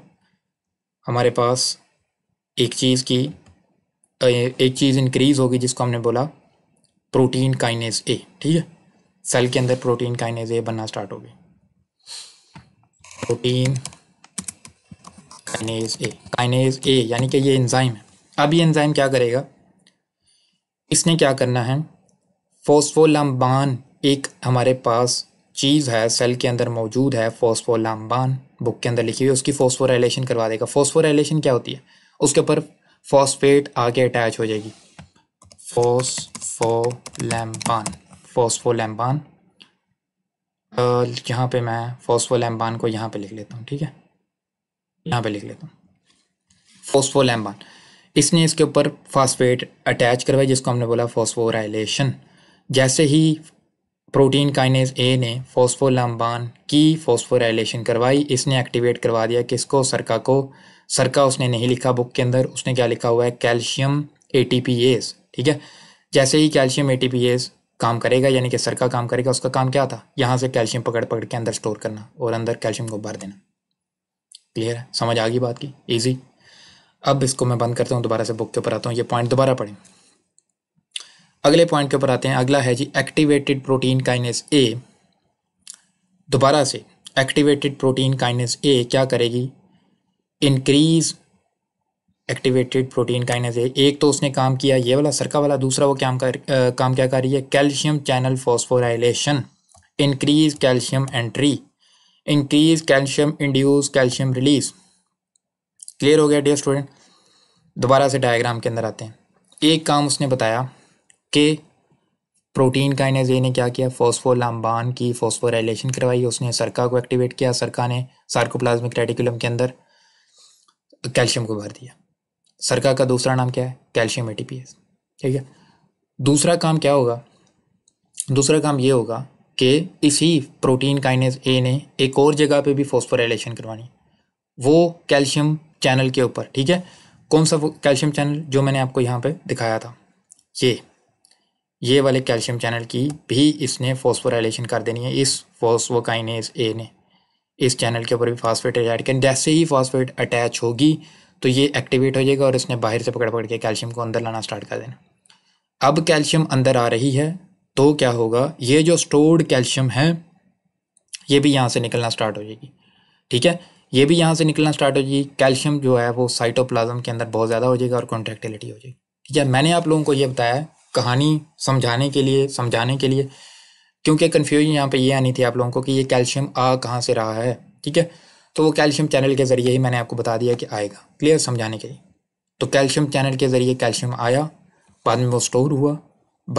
हमारे पास एक चीज़ की एक चीज़ इंक्रीज़ होगी जिसको हमने बोला प्रोटीन काइनेज ए ठीक है सेल के अंदर प्रोटीन काइनेज ए बनना स्टार्ट हो गई protein kinase A kinase A यानी कि ये एंजाइम है अब ये एंजाइम क्या करेगा इसने क्या करना है फोस्फोलम्बान एक हमारे पास चीज़ है सेल के अंदर मौजूद है फोस्फोलम्बान बुक के अंदर लिखी हुई उसकी फोस्फोराइलेशन करवा देगा फोस्फोराइलेशन क्या होती है उसके ऊपर फॉस्फेट आके अटैच हो जाएगी फोस्फोलैम्बान फोस्फोलैम्बान यहाँ पे मैं लैम्बान को यहाँ पे लिख लेता हूँ ठीक है यहाँ पे लिख लेता हूँ लैम्बान इसने इसके ऊपर फास्फेट अटैच करवाई जिसको हमने बोला फोस्फोराइलेशन जैसे ही प्रोटीन काइनेज ए ने फोस्फोलम्बान की फोस्फोराइलेशन करवाई इसने एक्टिवेट करवा दिया किसको सरका को सरका उसने नहीं लिखा बुक के अंदर उसने क्या लिखा हुआ है कैल्शियम ए ठीक है जैसे ही कैल्शियम ए काम करेगा यानी कि सर का काम करेगा उसका काम क्या था यहाँ से कैल्शियम पकड़ पकड़ के अंदर स्टोर करना और अंदर कैल्शियम को भर देना क्लियर है समझ आ गई बात की ईजी अब इसको मैं बंद करता हूँ दोबारा से बुक के ऊपर आता हूँ ये पॉइंट दोबारा पढ़ें अगले पॉइंट के ऊपर आते हैं अगला है जी एक्टिवेटेड प्रोटीन काइनेस ए दोबारा से एक्टिवेटेड प्रोटीन काइनेस ए क्या करेगी इंक्रीज एक्टिवेटेड प्रोटीन काइनेज है एक तो उसने काम किया ये वाला सरका वाला दूसरा वो क्या कर आ, काम क्या कर रही है calcium channel phosphorylation increase calcium entry increase calcium induced calcium release clear हो गया डियर स्टूडेंट दोबारा से डायग्राम के अंदर आते हैं एक काम उसने बताया कि प्रोटीन काइनेज ने क्या किया फॉस्फोलाम्बान की फॉस्फोराइलेशन करवाई उसने सरका को एक्टिवेट किया सरका ने सार्कोप्लाज्मिक रेटिकुलम के अंदर कैल्शियम को भर दिया सरका का दूसरा नाम क्या है कैल्शियम ए ठीक है दूसरा काम क्या होगा दूसरा काम ये होगा कि इसी प्रोटीन काइनेस ए ने एक और जगह पे भी फॉस्फोराइलेशन करवानी वो कैल्शियम चैनल के ऊपर ठीक है कौन सा कैल्शियम चैनल जो मैंने आपको यहाँ पे दिखाया था ये ये वाले कैल्शियम चैनल की भी इसने फॉस्फोराइलेशन कर देनी है इस फॉस्फोकाइनेस ए ने इस चैनल के ऊपर भी फॉस्फेट ऐड कर जैसे ही फॉस्फेट अटैच होगी तो ये एक्टिवेट हो जाएगा और इसने बाहर से पकड़ पकड़ के कैल्शियम को अंदर लाना स्टार्ट कर देना अब कैल्शियम अंदर आ रही है तो क्या होगा ये जो स्टोर्ड कैल्शियम है ये भी यहाँ से निकलना स्टार्ट हो जाएगी ठीक है ये भी यहाँ से निकलना स्टार्ट हो जाएगी कैल्शियम जो है वो साइटोप्लाज्म के अंदर बहुत ज़्यादा हो जाएगा और कॉन्ट्रैक्टिलिटी हो जाएगी ठीक है मैंने आप लोगों को ये बताया कहानी समझाने के लिए समझाने के लिए क्योंकि कन्फ्यूजन यहाँ पे ये आनी थी आप लोगों को कि ये कैल्शियम आ कहाँ से रहा है ठीक है तो वो कैल्शियम चैनल के ज़रिए ही मैंने आपको बता दिया कि आएगा क्लियर समझाने के लिए तो कैल्शियम चैनल के ज़रिए कैल्शियम आया बाद में वो स्टोर हुआ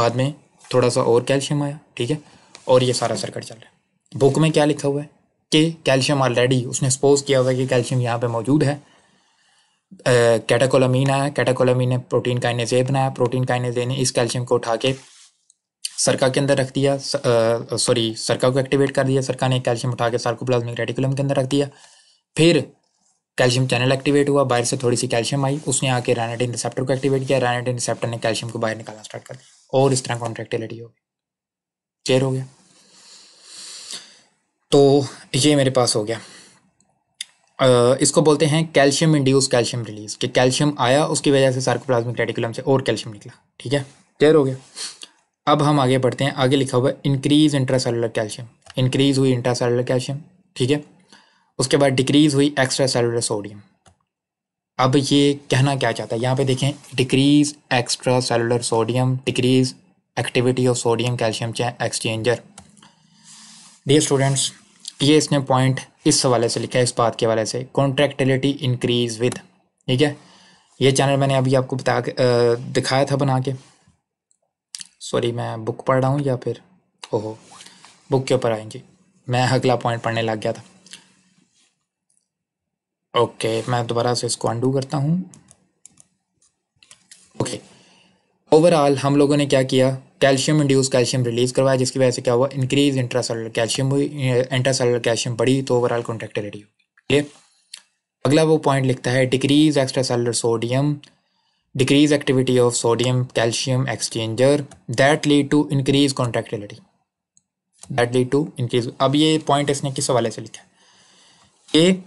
बाद में थोड़ा सा और कैल्शियम आया ठीक है और ये सारा सर्कट चल रहा है बुक में क्या लिखा हुआ है कि कैल्शियम ऑलरेडी उसने सपोज किया हुआ है कि कैल्शियम यहाँ पे मौजूद है कैटाकोलामीन आया कैटाकोलामीन ने प्रोटीन काइनेज ए बनाया प्रोटीन काइनेज ए ने इस कैल्शियम को उठा के सरका के अंदर रख दिया सॉरी सरका को एक्टिवेट कर दिया सरका ने कैल्शियम उठा के सार्कोप्लाज्मिक रेटिकुलम के अंदर रख दिया फिर कैल्शियम चैनल एक्टिवेट हुआ बाहर से थोड़ी सी कैल्शियम आई उसने आके रैनेटिन रिसेप्टर को एक्टिवेट किया रैनेटिन रिसेप्टर ने कैल्शियम को बाहर निकालना स्टार्ट कर दिया और इस तरह कॉन्ट्रेक्टिलिटी हो गई चेयर हो गया तो ये मेरे पास हो गया इसको बोलते हैं कैल्शियम इंड्यूस कैल्शियम रिलीज कि कैल्शियम आया उसकी वजह से सार्कोप्लाज्मिक रेटिकुलम से और कैल्शियम निकला ठीक है क्लियर हो गया अब हम आगे बढ़ते हैं आगे लिखा हुआ है इंक्रीज इंट्रासेलुलर कैल्शियम इंक्रीज हुई इंट्रासेलुलर कैल्शियम ठीक है उसके बाद डिक्रीज हुई एक्स्ट्रा सेलुलर सोडियम अब ये कहना क्या चाहता है यहाँ पे देखें decrease extracellular sodium decrease activity of sodium calcium चाहे एक्सचेंजर डियर स्टूडेंट्स ये इसने पॉइंट इस हवाले से लिखा है इस बात के हवाले से कॉन्ट्रैक्टिलिटी इंक्रीज विद ठीक है ये चैनल मैंने अभी आपको बता दिखाया था बना के सॉरी मैं बुक पढ़ रहा हूँ या फिर ओहो बुक के ऊपर आएंगे मैं अगला पॉइंट पढ़ने लग गया था ओके मैं दोबारा से इसको अंडू करता हूँ ओके ओवरऑल हम लोगों ने क्या किया कैल्शियम इंड्यूस कैल्शियम रिलीज करवाया जिसकी वजह से क्या हुआ इंक्रीज इंट्रासेलुलर कैल्शियम हुई इंट्रासेलुलर कैल्शियम बढ़ी तो ओवरऑल कॉन्ट्रेक्टिलिटी हुई ठीक है अगला वो पॉइंट लिखता है decrease extracellular sodium decrease activity of sodium calcium exchanger that lead to increase contractility that lead to increase अब ये पॉइंट इसने किस हवाले से लिखा है ये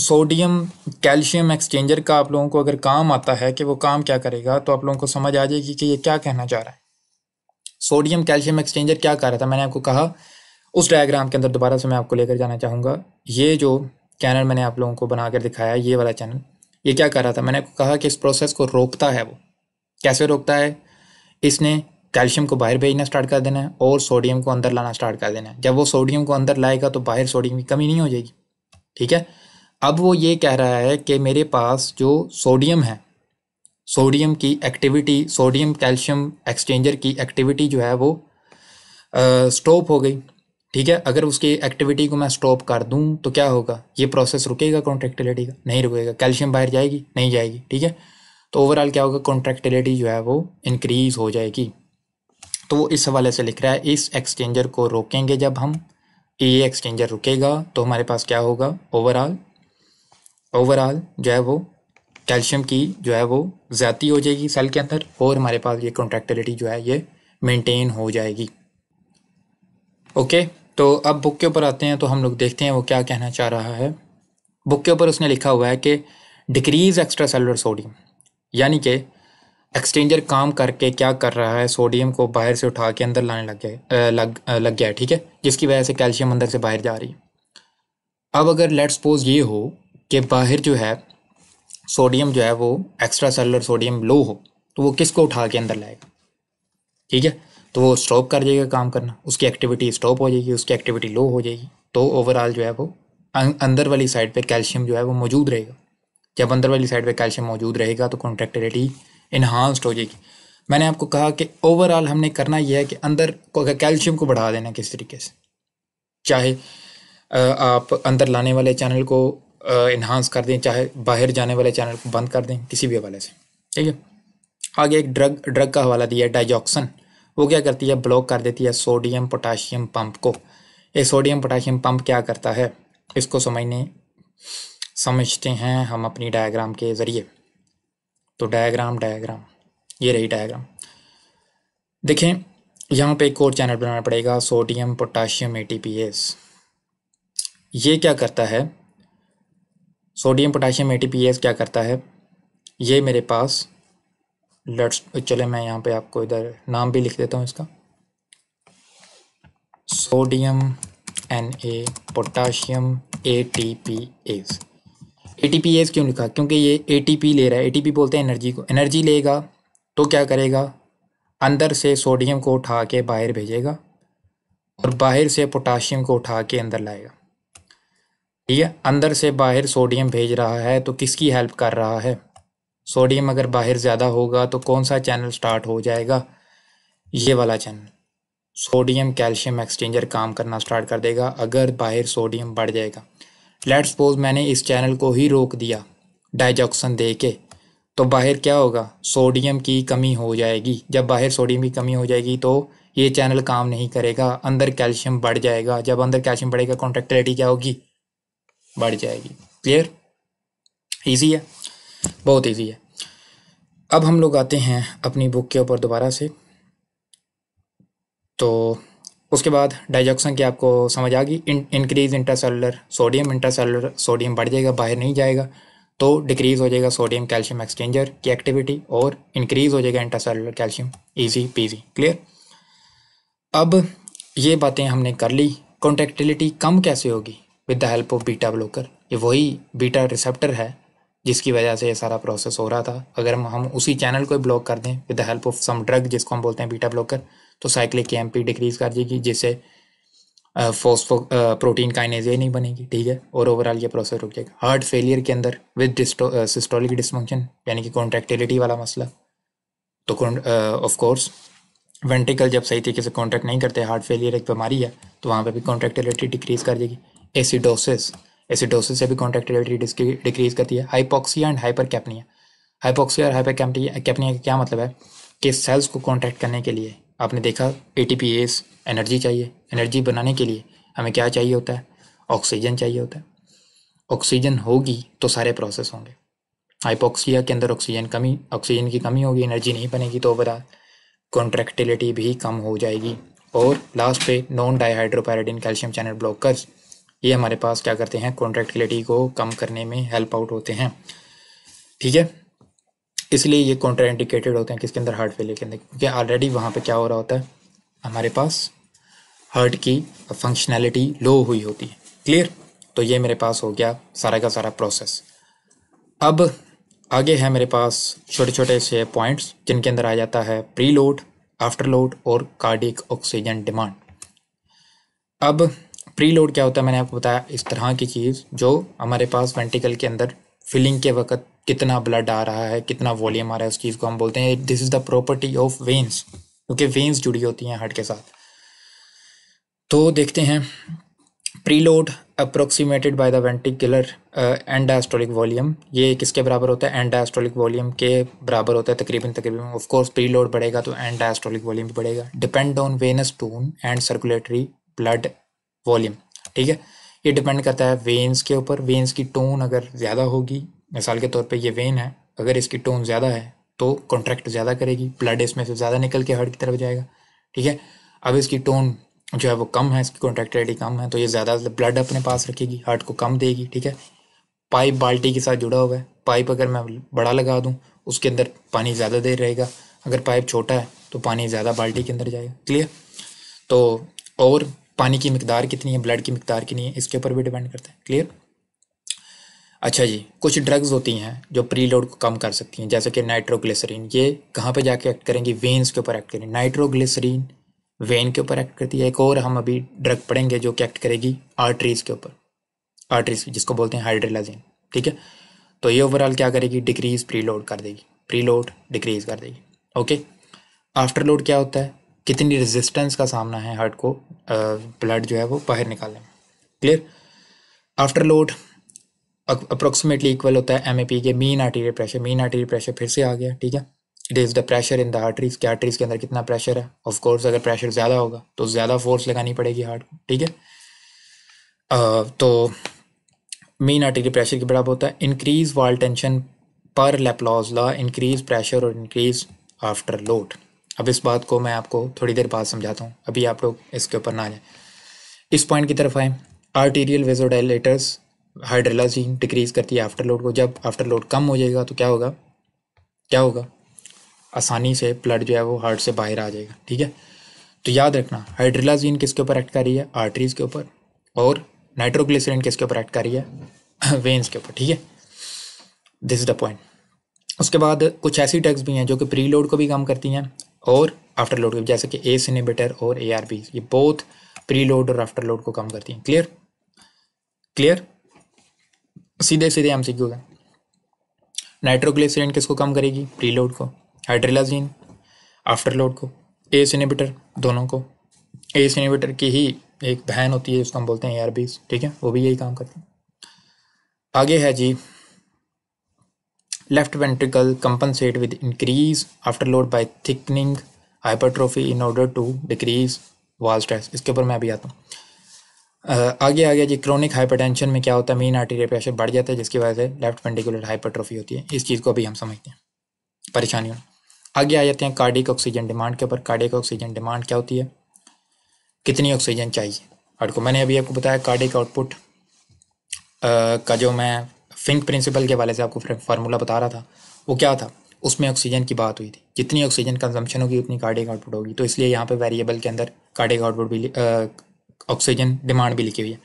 सोडियम कैल्शियम एक्सचेंजर का आप लोगों को अगर काम आता है कि वो काम क्या करेगा तो आप लोगों को समझ आ जाएगी कि ये क्या कहना चाह रहा है सोडियम कैल्शियम एक्सचेंजर क्या कर रहा था मैंने आपको कहा उस डायग्राम के अंदर दोबारा से मैं आपको लेकर जाना चाहूँगा ये जो चैनल मैंने आप लोगों को बनाकर दिखाया ये वाला चैनल ये क्या कर रहा था मैंने कहा कि इस प्रोसेस को रोकता है वो कैसे रोकता है इसने कैल्शियम को बाहर भेजना स्टार्ट कर देना है और सोडियम को अंदर लाना स्टार्ट कर देना है जब वो सोडियम को अंदर लाएगा तो बाहर सोडियम की कमी नहीं हो जाएगी ठीक है अब वो ये कह रहा है कि मेरे पास जो सोडियम है सोडियम की एक्टिविटी सोडियम कैल्शियम एक्सचेंजर की एक्टिविटी जो है वो स्टॉप हो गई ठीक है अगर उसकी एक्टिविटी को मैं स्टॉप कर दूं तो क्या होगा ये प्रोसेस रुकेगा कॉन्ट्रैक्टिलिटी का नहीं रुकेगा कैल्शियम बाहर जाएगी नहीं जाएगी ठीक है तो ओवरऑल क्या होगा कॉन्ट्रैक्टिलिटी जो है वो इंक्रीज हो जाएगी तो वो इस हवाले से लिख रहा है इस एक्सचेंजर को रोकेंगे जब हम ये एक्सचेंजर रुकेगा तो हमारे पास क्या होगा ओवरऑल ओवरऑल जो है वो कैल्शियम की जो है वो ज़्यादा हो जाएगी सेल के अंदर और हमारे पास ये कॉन्ट्रैक्टिलिटी जो है ये मेंटेन हो जाएगी ओके तो अब बुक के ऊपर आते हैं तो हम लोग देखते हैं वो क्या कहना चाह रहा है बुक के ऊपर उसने लिखा हुआ है कि डिक्रीज़ एक्स्ट्रा सेलुलर सोडियम यानी कि एक्सचेंजर काम करके क्या कर रहा है सोडियम को बाहर से उठा के अंदर लाने लग गया लग लग गया है ठीक है जिसकी वजह से कैल्शियम अंदर से बाहर जा रही है अब अगर लेट सपोज ये हो कि बाहर जो है सोडियम जो है वो एक्स्ट्रा सेलुलर सोडियम लो हो तो वो किसको उठा के अंदर लाएगा ठीक है तो वो स्टॉप कर जाएगा काम करना उसकी एक्टिविटी स्टॉप हो जाएगी उसकी एक्टिविटी लो हो जाएगी तो ओवरऑल जो है वो अं-, अंदर वाली साइड पे कैल्शियम जो है वो मौजूद रहेगा जब अंदर वाली साइड पे कैल्शियम मौजूद रहेगा तो कॉन्ट्रेक्टिलिटी इन्हांस्ड हो जाएगी मैंने आपको कहा कि ओवरऑल हमने करना यह है कि अंदर को कैल्शियम को बढ़ा देना किस तरीके से चाहे आप अंदर लाने वाले चैनल को इन्हांस कर दें चाहे बाहर जाने वाले चैनल को बंद कर दें किसी भी हवाले से ठीक है आगे एक ड्रग ड्रग का हवाला दिया है डाइजॉक्सन वो क्या करती है ब्लॉक कर देती है सोडियम पोटाशियम पंप को ये सोडियम पोटाशियम पंप क्या करता है इसको समझने समझते हैं हम अपनी डायग्राम के ज़रिए तो डायग्राम डायग्राम ये रही डायग्राम देखें यहाँ पे एक और चैनल बनाना पड़ेगा सोडियम पोटाशियम ए ये क्या करता है सोडियम पोटाशियम ए क्या करता है ये मेरे पास लेट्स चले मैं यहाँ पे आपको इधर नाम भी लिख देता हूँ इसका sodium N A potassium ATPase ATPase क्यों लिखा क्योंकि ये ए टी पी ले रहा है ए टी पी बोलते हैं एनर्जी को एनर्जी लेगा तो क्या करेगा अंदर से सोडियम को उठा के बाहर भेजेगा और बाहर से पोटाशियम को उठा के अंदर लाएगा ठीक है अंदर से बाहर सोडियम भेज रहा है तो किसकी हेल्प कर रहा है सोडियम अगर बाहर ज़्यादा होगा तो कौन सा चैनल स्टार्ट हो जाएगा ये वाला चैनल सोडियम कैल्शियम एक्सचेंजर काम करना स्टार्ट कर देगा अगर बाहर सोडियम बढ़ जाएगा लेट सपोज मैंने इस चैनल को ही रोक दिया डाइजॉक्सन दे के तो बाहर क्या होगा सोडियम की कमी हो जाएगी जब बाहर सोडियम की कमी हो जाएगी तो ये चैनल काम नहीं करेगा अंदर कैल्शियम बढ़ जाएगा जब अंदर कैल्शियम बढ़ेगा कॉन्ट्रेक्टिलिटी क्या होगी बढ़ जाएगी क्लियर ईजी है बहुत ईजी है अब हम लोग आते हैं अपनी बुक के ऊपर दोबारा से तो उसके बाद डाइजॉक्सन की आपको समझ आ गई increase intracellular sodium intracellular sodium बढ़ जाएगा बाहर नहीं जाएगा तो डिक्रीज़ हो जाएगा सोडियम कैल्शियम एक्सचेंजर की एक्टिविटी और इंक्रीज़ हो जाएगा intracellular calcium easy peasy clear अब ये बातें हमने कर ली कॉन्टेक्टिलिटी कम कैसे होगी with the help of beta blocker ये वही बीटा रिसेप्टर है जिसकी वजह से ये सारा प्रोसेस हो रहा था अगर हम हम उसी चैनल को ब्लॉक कर दें with the help of some drug जिसको हम बोलते हैं बीटा ब्लॉकर तो साइक्लिक पी डिक्रीज कर देगी जिससे फोस्फो प्रोटीन काइनेज ये नहीं बनेगी ठीक है और ओवरऑल ये प्रोसेस रुक जाएगा हार्ट फेलियर के अंदर विद सिस्टोलिक डिस्फंक्शन यानी कि कॉन्ट्रेक्टिलिटी वाला मसला तो ऑफ कोर्स वेंटिकल जब सही तरीके से कॉन्ट्रैक्ट नहीं करते हार्ट फेलियर एक बीमारी है तो वहाँ पर भी कॉन्ट्रेक्टिलिटी डिक्रीज कर देगी एसिडोसिस एसिडोसिस से भी कॉन्ट्रेक्टिलिटी डिक्रीज करती है hypoxia and hypercapnia hypoxia और हाइपर कैपनिया का क्या मतलब है कि सेल्स को कॉन्ट्रैक्ट करने के लिए आपने देखा ए टी एनर्जी चाहिए एनर्जी बनाने के लिए हमें क्या चाहिए होता है ऑक्सीजन चाहिए होता है ऑक्सीजन होगी तो सारे प्रोसेस होंगे हाइपोक्सिया के अंदर ऑक्सीजन कमी ऑक्सीजन की कमी होगी एनर्जी नहीं बनेगी तो ओवरऑल कॉन्ट्रैक्टिलिटी भी कम हो जाएगी और लास्ट पे non dihydropyridine calcium channel blockers ये हमारे पास क्या करते हैं कॉन्ट्रैक्टिलिटी को कम करने में हेल्प आउट होते हैं ठीक है इसलिए ये इंडिकेटेड होते हैं किसके अंदर हार्ट फेलियर के अंदर क्योंकि ऑलरेडी वहाँ पे क्या हो रहा होता है हमारे पास हार्ट की फंक्शनैलिटी लो हुई होती है क्लियर तो ये मेरे पास हो गया सारा का सारा प्रोसेस अब आगे है मेरे पास छोटे छोटे से पॉइंट्स जिनके अंदर आ जाता है प्री लोड आफ्टर लोड और कार्डिक ऑक्सीजन डिमांड अब प्री लोड क्या होता है मैंने आपको बताया इस तरह की चीज़ जो हमारे पास वेंटिकल के अंदर फिलिंग के वक्त कितना ब्लड आ रहा है कितना वॉल्यूम आ रहा है उस चीज़ को हम बोलते हैं this is the property of veins क्योंकि वेन्स जुड़ी होती हैं हार्ट के साथ तो देखते हैं preload approximated by the ventricular end diastolic volume ये किसके बराबर होता है एंड डायस्टोलिक वॉल्यूम के बराबर होता है तकरीबन तकरीबन ऑफकोर्स प्री प्रीलोड बढ़ेगा तो एंड डायस्टोलिक वॉल्यूम भी बढ़ेगा depend on venous tone and circulatory blood volume ठीक है ये डिपेंड करता है वेन्स के ऊपर वेन्स की टोन अगर ज़्यादा होगी मिसाल के तौर पे ये वेन है अगर इसकी टोन ज़्यादा है तो कॉन्ट्रैक्ट ज़्यादा करेगी ब्लड इसमें से ज़्यादा निकल के हार्ट की तरफ जाएगा ठीक है अब इसकी टोन जो है वो कम है इसकी कॉन्ट्रैक्टिलिटी कम है तो ये ज़्यादा ब्लड अपने पास रखेगी हार्ट को कम देगी ठीक है पाइप बाल्टी के साथ जुड़ा हुआ है पाइप अगर मैं बड़ा लगा दूँ उसके अंदर पानी ज़्यादा देर रहेगा अगर पाइप छोटा है तो पानी ज़्यादा बाल्टी के अंदर जाएगा क्लियर तो और पानी की मकदार कितनी है ब्लड की मकदार कितनी है इसके ऊपर भी डिपेंड करता है क्लियर अच्छा जी कुछ ड्रग्स होती हैं जो प्री लोड को कम कर सकती हैं जैसे कि नाइट्रोग्लिसरीन ये कहाँ पे जाके एक्ट करेंगी वेन्स के ऊपर एक्ट करेंगी नाइट्रोग्लिसरीन वेन के ऊपर एक्ट करती है एक और हम अभी ड्रग पढ़ेंगे जो कि एक्ट करेगी आर्टरीज के ऊपर आर्टरीज जिसको बोलते हैं हाइड्रेलाजिन ठीक है तो ये ओवरऑल क्या करेगी डिक्रीज प्री लोड कर देगी प्री लोड डिक्रीज कर देगी ओके आफ्टर लोड क्या होता है कितनी रेजिस्टेंस का सामना है हार्ट को ब्लड जो है वो बाहर निकालें clear afterload approximately equal होता है एम के mean arterial pressure mean arterial pressure फिर से आ गया ठीक है it is the pressure in the arteries के आर्टरीज के अंदर कितना प्रेशर है ऑफ कोर्स अगर प्रेशर ज़्यादा होगा तो ज़्यादा फोर्स लगानी पड़ेगी हार्ट को ठीक है uh, तो मीन आर्टीरियल प्रेशर के बराबर होता है इंक्रीज वॉल टेंशन पर लेपलॉज ला इंक्रीज प्रेशर और इंक्रीज आफ्टर लोड अब इस बात को मैं आपको थोड़ी देर बाद समझाता हूँ अभी आप लोग इसके ऊपर ना जाए इस पॉइंट की तरफ आए आर्टीरियल वेजोडाइलेटर्स हाइड्रोलाजीन डिक्रीज़ करती है आफ्टर लोड को जब आफ्टर लोड कम हो जाएगा तो क्या होगा क्या होगा आसानी से ब्लड जो है वो हार्ट से बाहर आ जाएगा ठीक है तो याद रखना हाइड्रोलाजीन किसके ऊपर एक्ट कर रही है आर्टरीज के ऊपर और नाइट्रोग्लिसरीन किसके ऊपर एक्ट कर रही है वेन्स के ऊपर ठीक है दिस इज़ द पॉइंट उसके बाद कुछ ऐसी ड्रग्स भी हैं जो कि प्री लोड को भी कम करती हैं और आफ्टर लोड जैसे कि ए सीनेबेटर और ए आर बी ये बहुत प्री लोड और आफ्टर लोड को कम करती हैं क्लियर क्लियर सीधे सीधे हम सीखोगे नाइट्रोग्लिसरीन किसको कम करेगी प्री लोड को हाइड्रिलाजीन आफ्टर लोड को ए सीनेबेटर दोनों को ए इनिबिटर की ही एक बहन होती है जिसको हम बोलते हैं ए आर ठीक है वो भी यही काम करती है आगे है जी Left ventricle compensate with increase afterload by thickening hypertrophy in order to decrease wall stress इसके ऊपर मैं अभी आता हूँ आगे आ गया जी क्रोनिक हाइपरटेंशन में क्या होता है मेन आर्टेरियल प्रेशर बढ़ जाता है जिसकी वजह से लेफ्ट वेंटिकुलर हाइपरट्रॉफी होती है इस चीज़ को अभी हम समझते हैं परेशानियों आगे आ जाते हैं कार्डिक ऑक्सीजन डिमांड के ऊपर कार्डिक ऑक्सीजन डिमांड क्या होती है कितनी ऑक्सीजन चाहिए हार्ट मैंने अभी आपको बताया कार्डिक आउटपुट का जो मैं फिंक प्रिंसिपल के वाले से आपको फार्मूला बता रहा था वो क्या था उसमें ऑक्सीजन की बात हुई थी जितनी ऑक्सीजन कंजम्पशन होगी उतनी कार्डिक आउटपुट होगी तो इसलिए यहाँ पे वेरिएबल के अंदर कार्डिक आउटपुट भी ऑक्सीजन डिमांड भी लिखी हुई है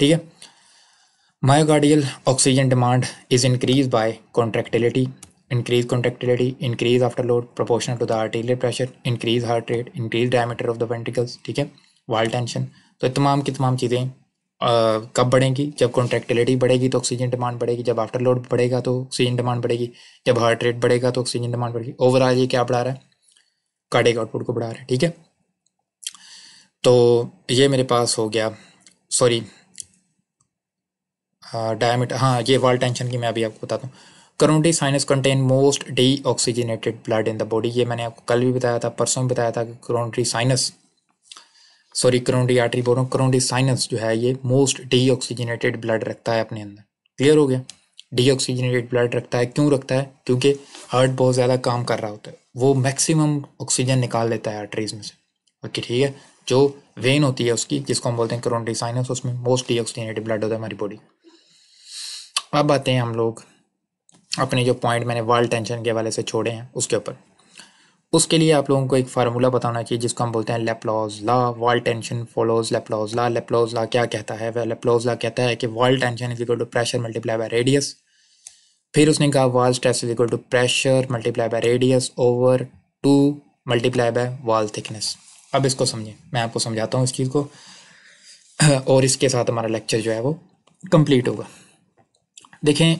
ठीक है myocardial oxygen demand is increase by increase contractility increase afterload proportional to the arterial pressure increase heart rate increase diameter of the ventricles ठीक है वाल टेंशन तो तमाम की तमाम चीज़ें कब बढ़ेंगी जब कॉन्ट्रैक्टिलिटी बढ़ेगी तो ऑक्सीजन डिमांड बढ़ेगी जब आफ्टर लोड बढ़ेगा तो ऑक्सीजन डिमांड बढ़ेगी जब हार्ट रेट बढ़ेगा तो ऑक्सीजन डिमांड बढ़ेगी ओवरऑल ये क्या बढ़ा रहा है कार्डिक आउटपुट को बढ़ा रहा है ठीक है तो ये मेरे पास हो गया सॉरी डायमीटर हाँ ये वाल टेंशन की मैं अभी आपको बताता हूँ carotid sinus contain most deoxygenated blood in the body ये मैंने आपको कल भी बताया था परसों भी बताया था कि coronary sinus sorry coronary artery बोल रहा हूँ करोंडी साइनस जो है ये मोस्ट डीऑक्सीजनेटेड ब्लड रखता है अपने अंदर क्लियर हो गया डीऑक्सीजनेटेड ब्लड रखता है क्यों रखता है क्योंकि हार्ट बहुत ज़्यादा काम कर रहा होता है वो मैक्सिमम ऑक्सीजन निकाल लेता है आर्टरीज में से ओके ठीक है जो वेन होती है उसकी जिसको हम बोलते हैं करोंडी साइनस उसमें मोस्ट डीऑक्सीजनेटेड ब्लड होता है हमारी बॉडी अब आते हैं हम लोग अपने जो पॉइंट मैंने वर्ल्ड टेंशन के वाले से छोड़े हैं उसके ऊपर उसके लिए आप लोगों को एक फार्मूला बताना चाहिए जिसको हम बोलते हैं Laplace's law wall tension follows Laplace's law Laplace's law क्या कहता है वह लेप्लॉज ला कहता है कि wall tension is equal to pressure multiply by radius फिर उसने कहा wall stress is equal to pressure multiply by radius over two multiply by wall thickness अब इसको समझें मैं आपको समझाता हूँ इस चीज़ को और इसके साथ हमारा लेक्चर जो है वो कंप्लीट होगा देखें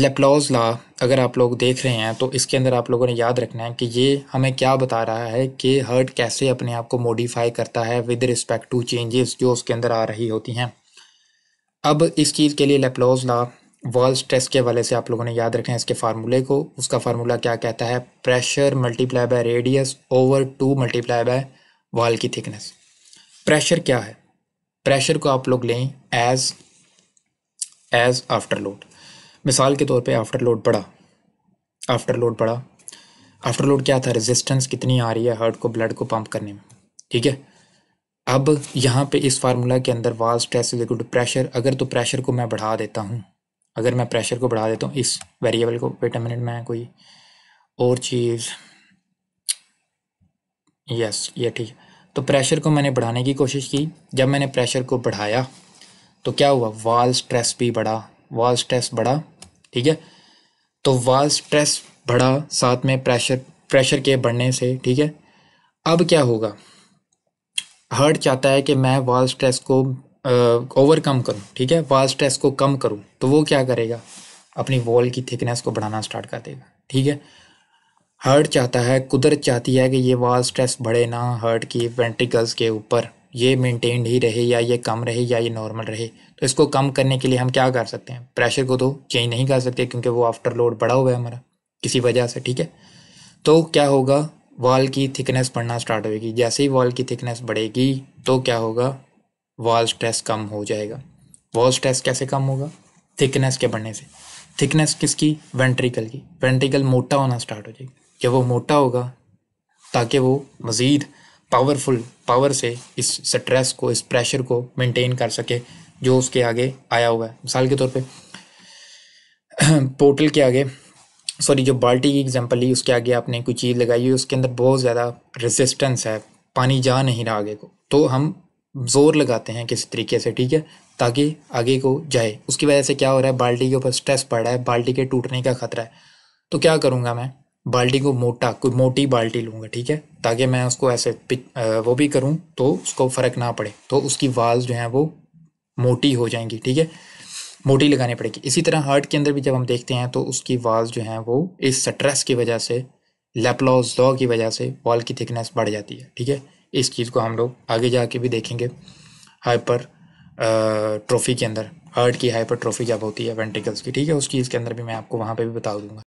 लेप्लॉज ला अगर आप लोग देख रहे हैं तो इसके अंदर आप लोगों ने याद रखना है कि ये हमें क्या बता रहा है कि हर्ट कैसे अपने आप को मॉडिफाई करता है विद रिस्पेक्ट टू चेंजेस जो उसके अंदर आ रही होती हैं अब इस चीज़ के लिए लेप्लोज ला वॉल स्ट्रेस के वाले से आप लोगों ने याद रखना है इसके फार्मूले को उसका फार्मूला क्या कहता है pressure multiply by radius over two multiply by wall की थिकनेस प्रेशर क्या है प्रेशर को आप लोग लें एज एज आफ्टर लोड मिसाल के तौर पे आफ्टर लोड पड़ा आफ्टर लोड पड़ा आफ्टर लोड क्या था रेजिस्टेंस कितनी आ रही है हार्ट को ब्लड को पंप करने में ठीक है अब यहाँ पे इस फार्मूला के अंदर वाल स्ट्रेस इज इक्वल प्रेशर अगर तो प्रेशर को मैं बढ़ा देता हूँ अगर मैं प्रेशर को बढ़ा देता हूँ इस वेरिएबल को वेट मिनट मैं कोई और चीज़ यस ये ठीक है तो प्रेशर को मैंने बढ़ाने की कोशिश की जब मैंने प्रेशर को बढ़ाया तो क्या हुआ वाल स्ट्रेस भी बढ़ा वाल स्ट्रेस बढ़ा ठीक है तो वाल स्ट्रेस बढ़ा साथ में प्रेशर प्रेशर के बढ़ने से ठीक है अब क्या होगा हर्ट चाहता है कि मैं वाल स्ट्रेस को ओवरकम करूं ठीक है वाल स्ट्रेस को कम करूं तो वो क्या करेगा अपनी वॉल की थिकनेस को बढ़ाना स्टार्ट कर देगा ठीक है हर्ट चाहता है कुदरत चाहती है कि ये वाल स्ट्रेस बढ़े ना हर्ट की वेंट्रिकल्स के ऊपर ये मेंटेन ही रहे या ये कम रहे या ये नॉर्मल रहे तो इसको कम करने के लिए हम क्या कर सकते हैं प्रेशर को तो चेंज नहीं कर सकते क्योंकि वो आफ्टर लोड बढ़ा हुआ है हमारा किसी वजह से ठीक है तो क्या होगा वॉल की थिकनेस बढ़ना स्टार्ट होगी जैसे ही वॉल की थिकनेस बढ़ेगी तो क्या होगा वॉल स्ट्रेस कम हो जाएगा वॉल स्ट्रेस कैसे कम होगा थिकनेस के बढ़ने से थिकनेस किसकी वेंट्रिकल की वेंट्रिकल मोटा होना स्टार्ट हो जाएगी जब वो मोटा होगा ताकि वो मज़ीद पावरफुल पावर से इस स्ट्रेस को इस प्रेशर को मेंटेन कर सके जो उसके आगे आया हुआ है मिसाल के तौर पे पोर्टल के आगे सॉरी जो बाल्टी की एग्जांपल ली उसके आगे आपने कोई चीज़ लगाई हुई उसके अंदर बहुत ज़्यादा रेजिस्टेंस है पानी जा नहीं रहा आगे को तो हम जोर लगाते हैं किसी तरीके से ठीक है ताकि आगे को जाए उसकी वजह से क्या हो रहा है बाल्टी के ऊपर स्ट्रेस पड़ रहा है बाल्टी के टूटने का खतरा है तो क्या करूँगा मैं बाल्टी को मोटा कोई मोटी बाल्टी लूँगा ठीक है ताकि मैं उसको ऐसे वो भी करूँ तो उसको फ़र्क ना पड़े तो उसकी वाल जो हैं वो मोटी हो जाएंगी ठीक है मोटी लगानी पड़ेगी इसी तरह हार्ट के अंदर भी जब हम देखते हैं तो उसकी वाल्स जो हैं वो इस स्ट्रेस की वजह से लेपलॉस लॉ की वजह से वॉल की थिकनेस बढ़ जाती है ठीक है इस चीज़ को हम लोग आगे जाके भी देखेंगे हाइपर ट्रॉफी के अंदर हार्ट की हाइपर ट्रॉफी जब होती है वेंटिकल्स की ठीक है उस चीज़ के अंदर भी मैं आपको वहाँ पे भी बता दूंगा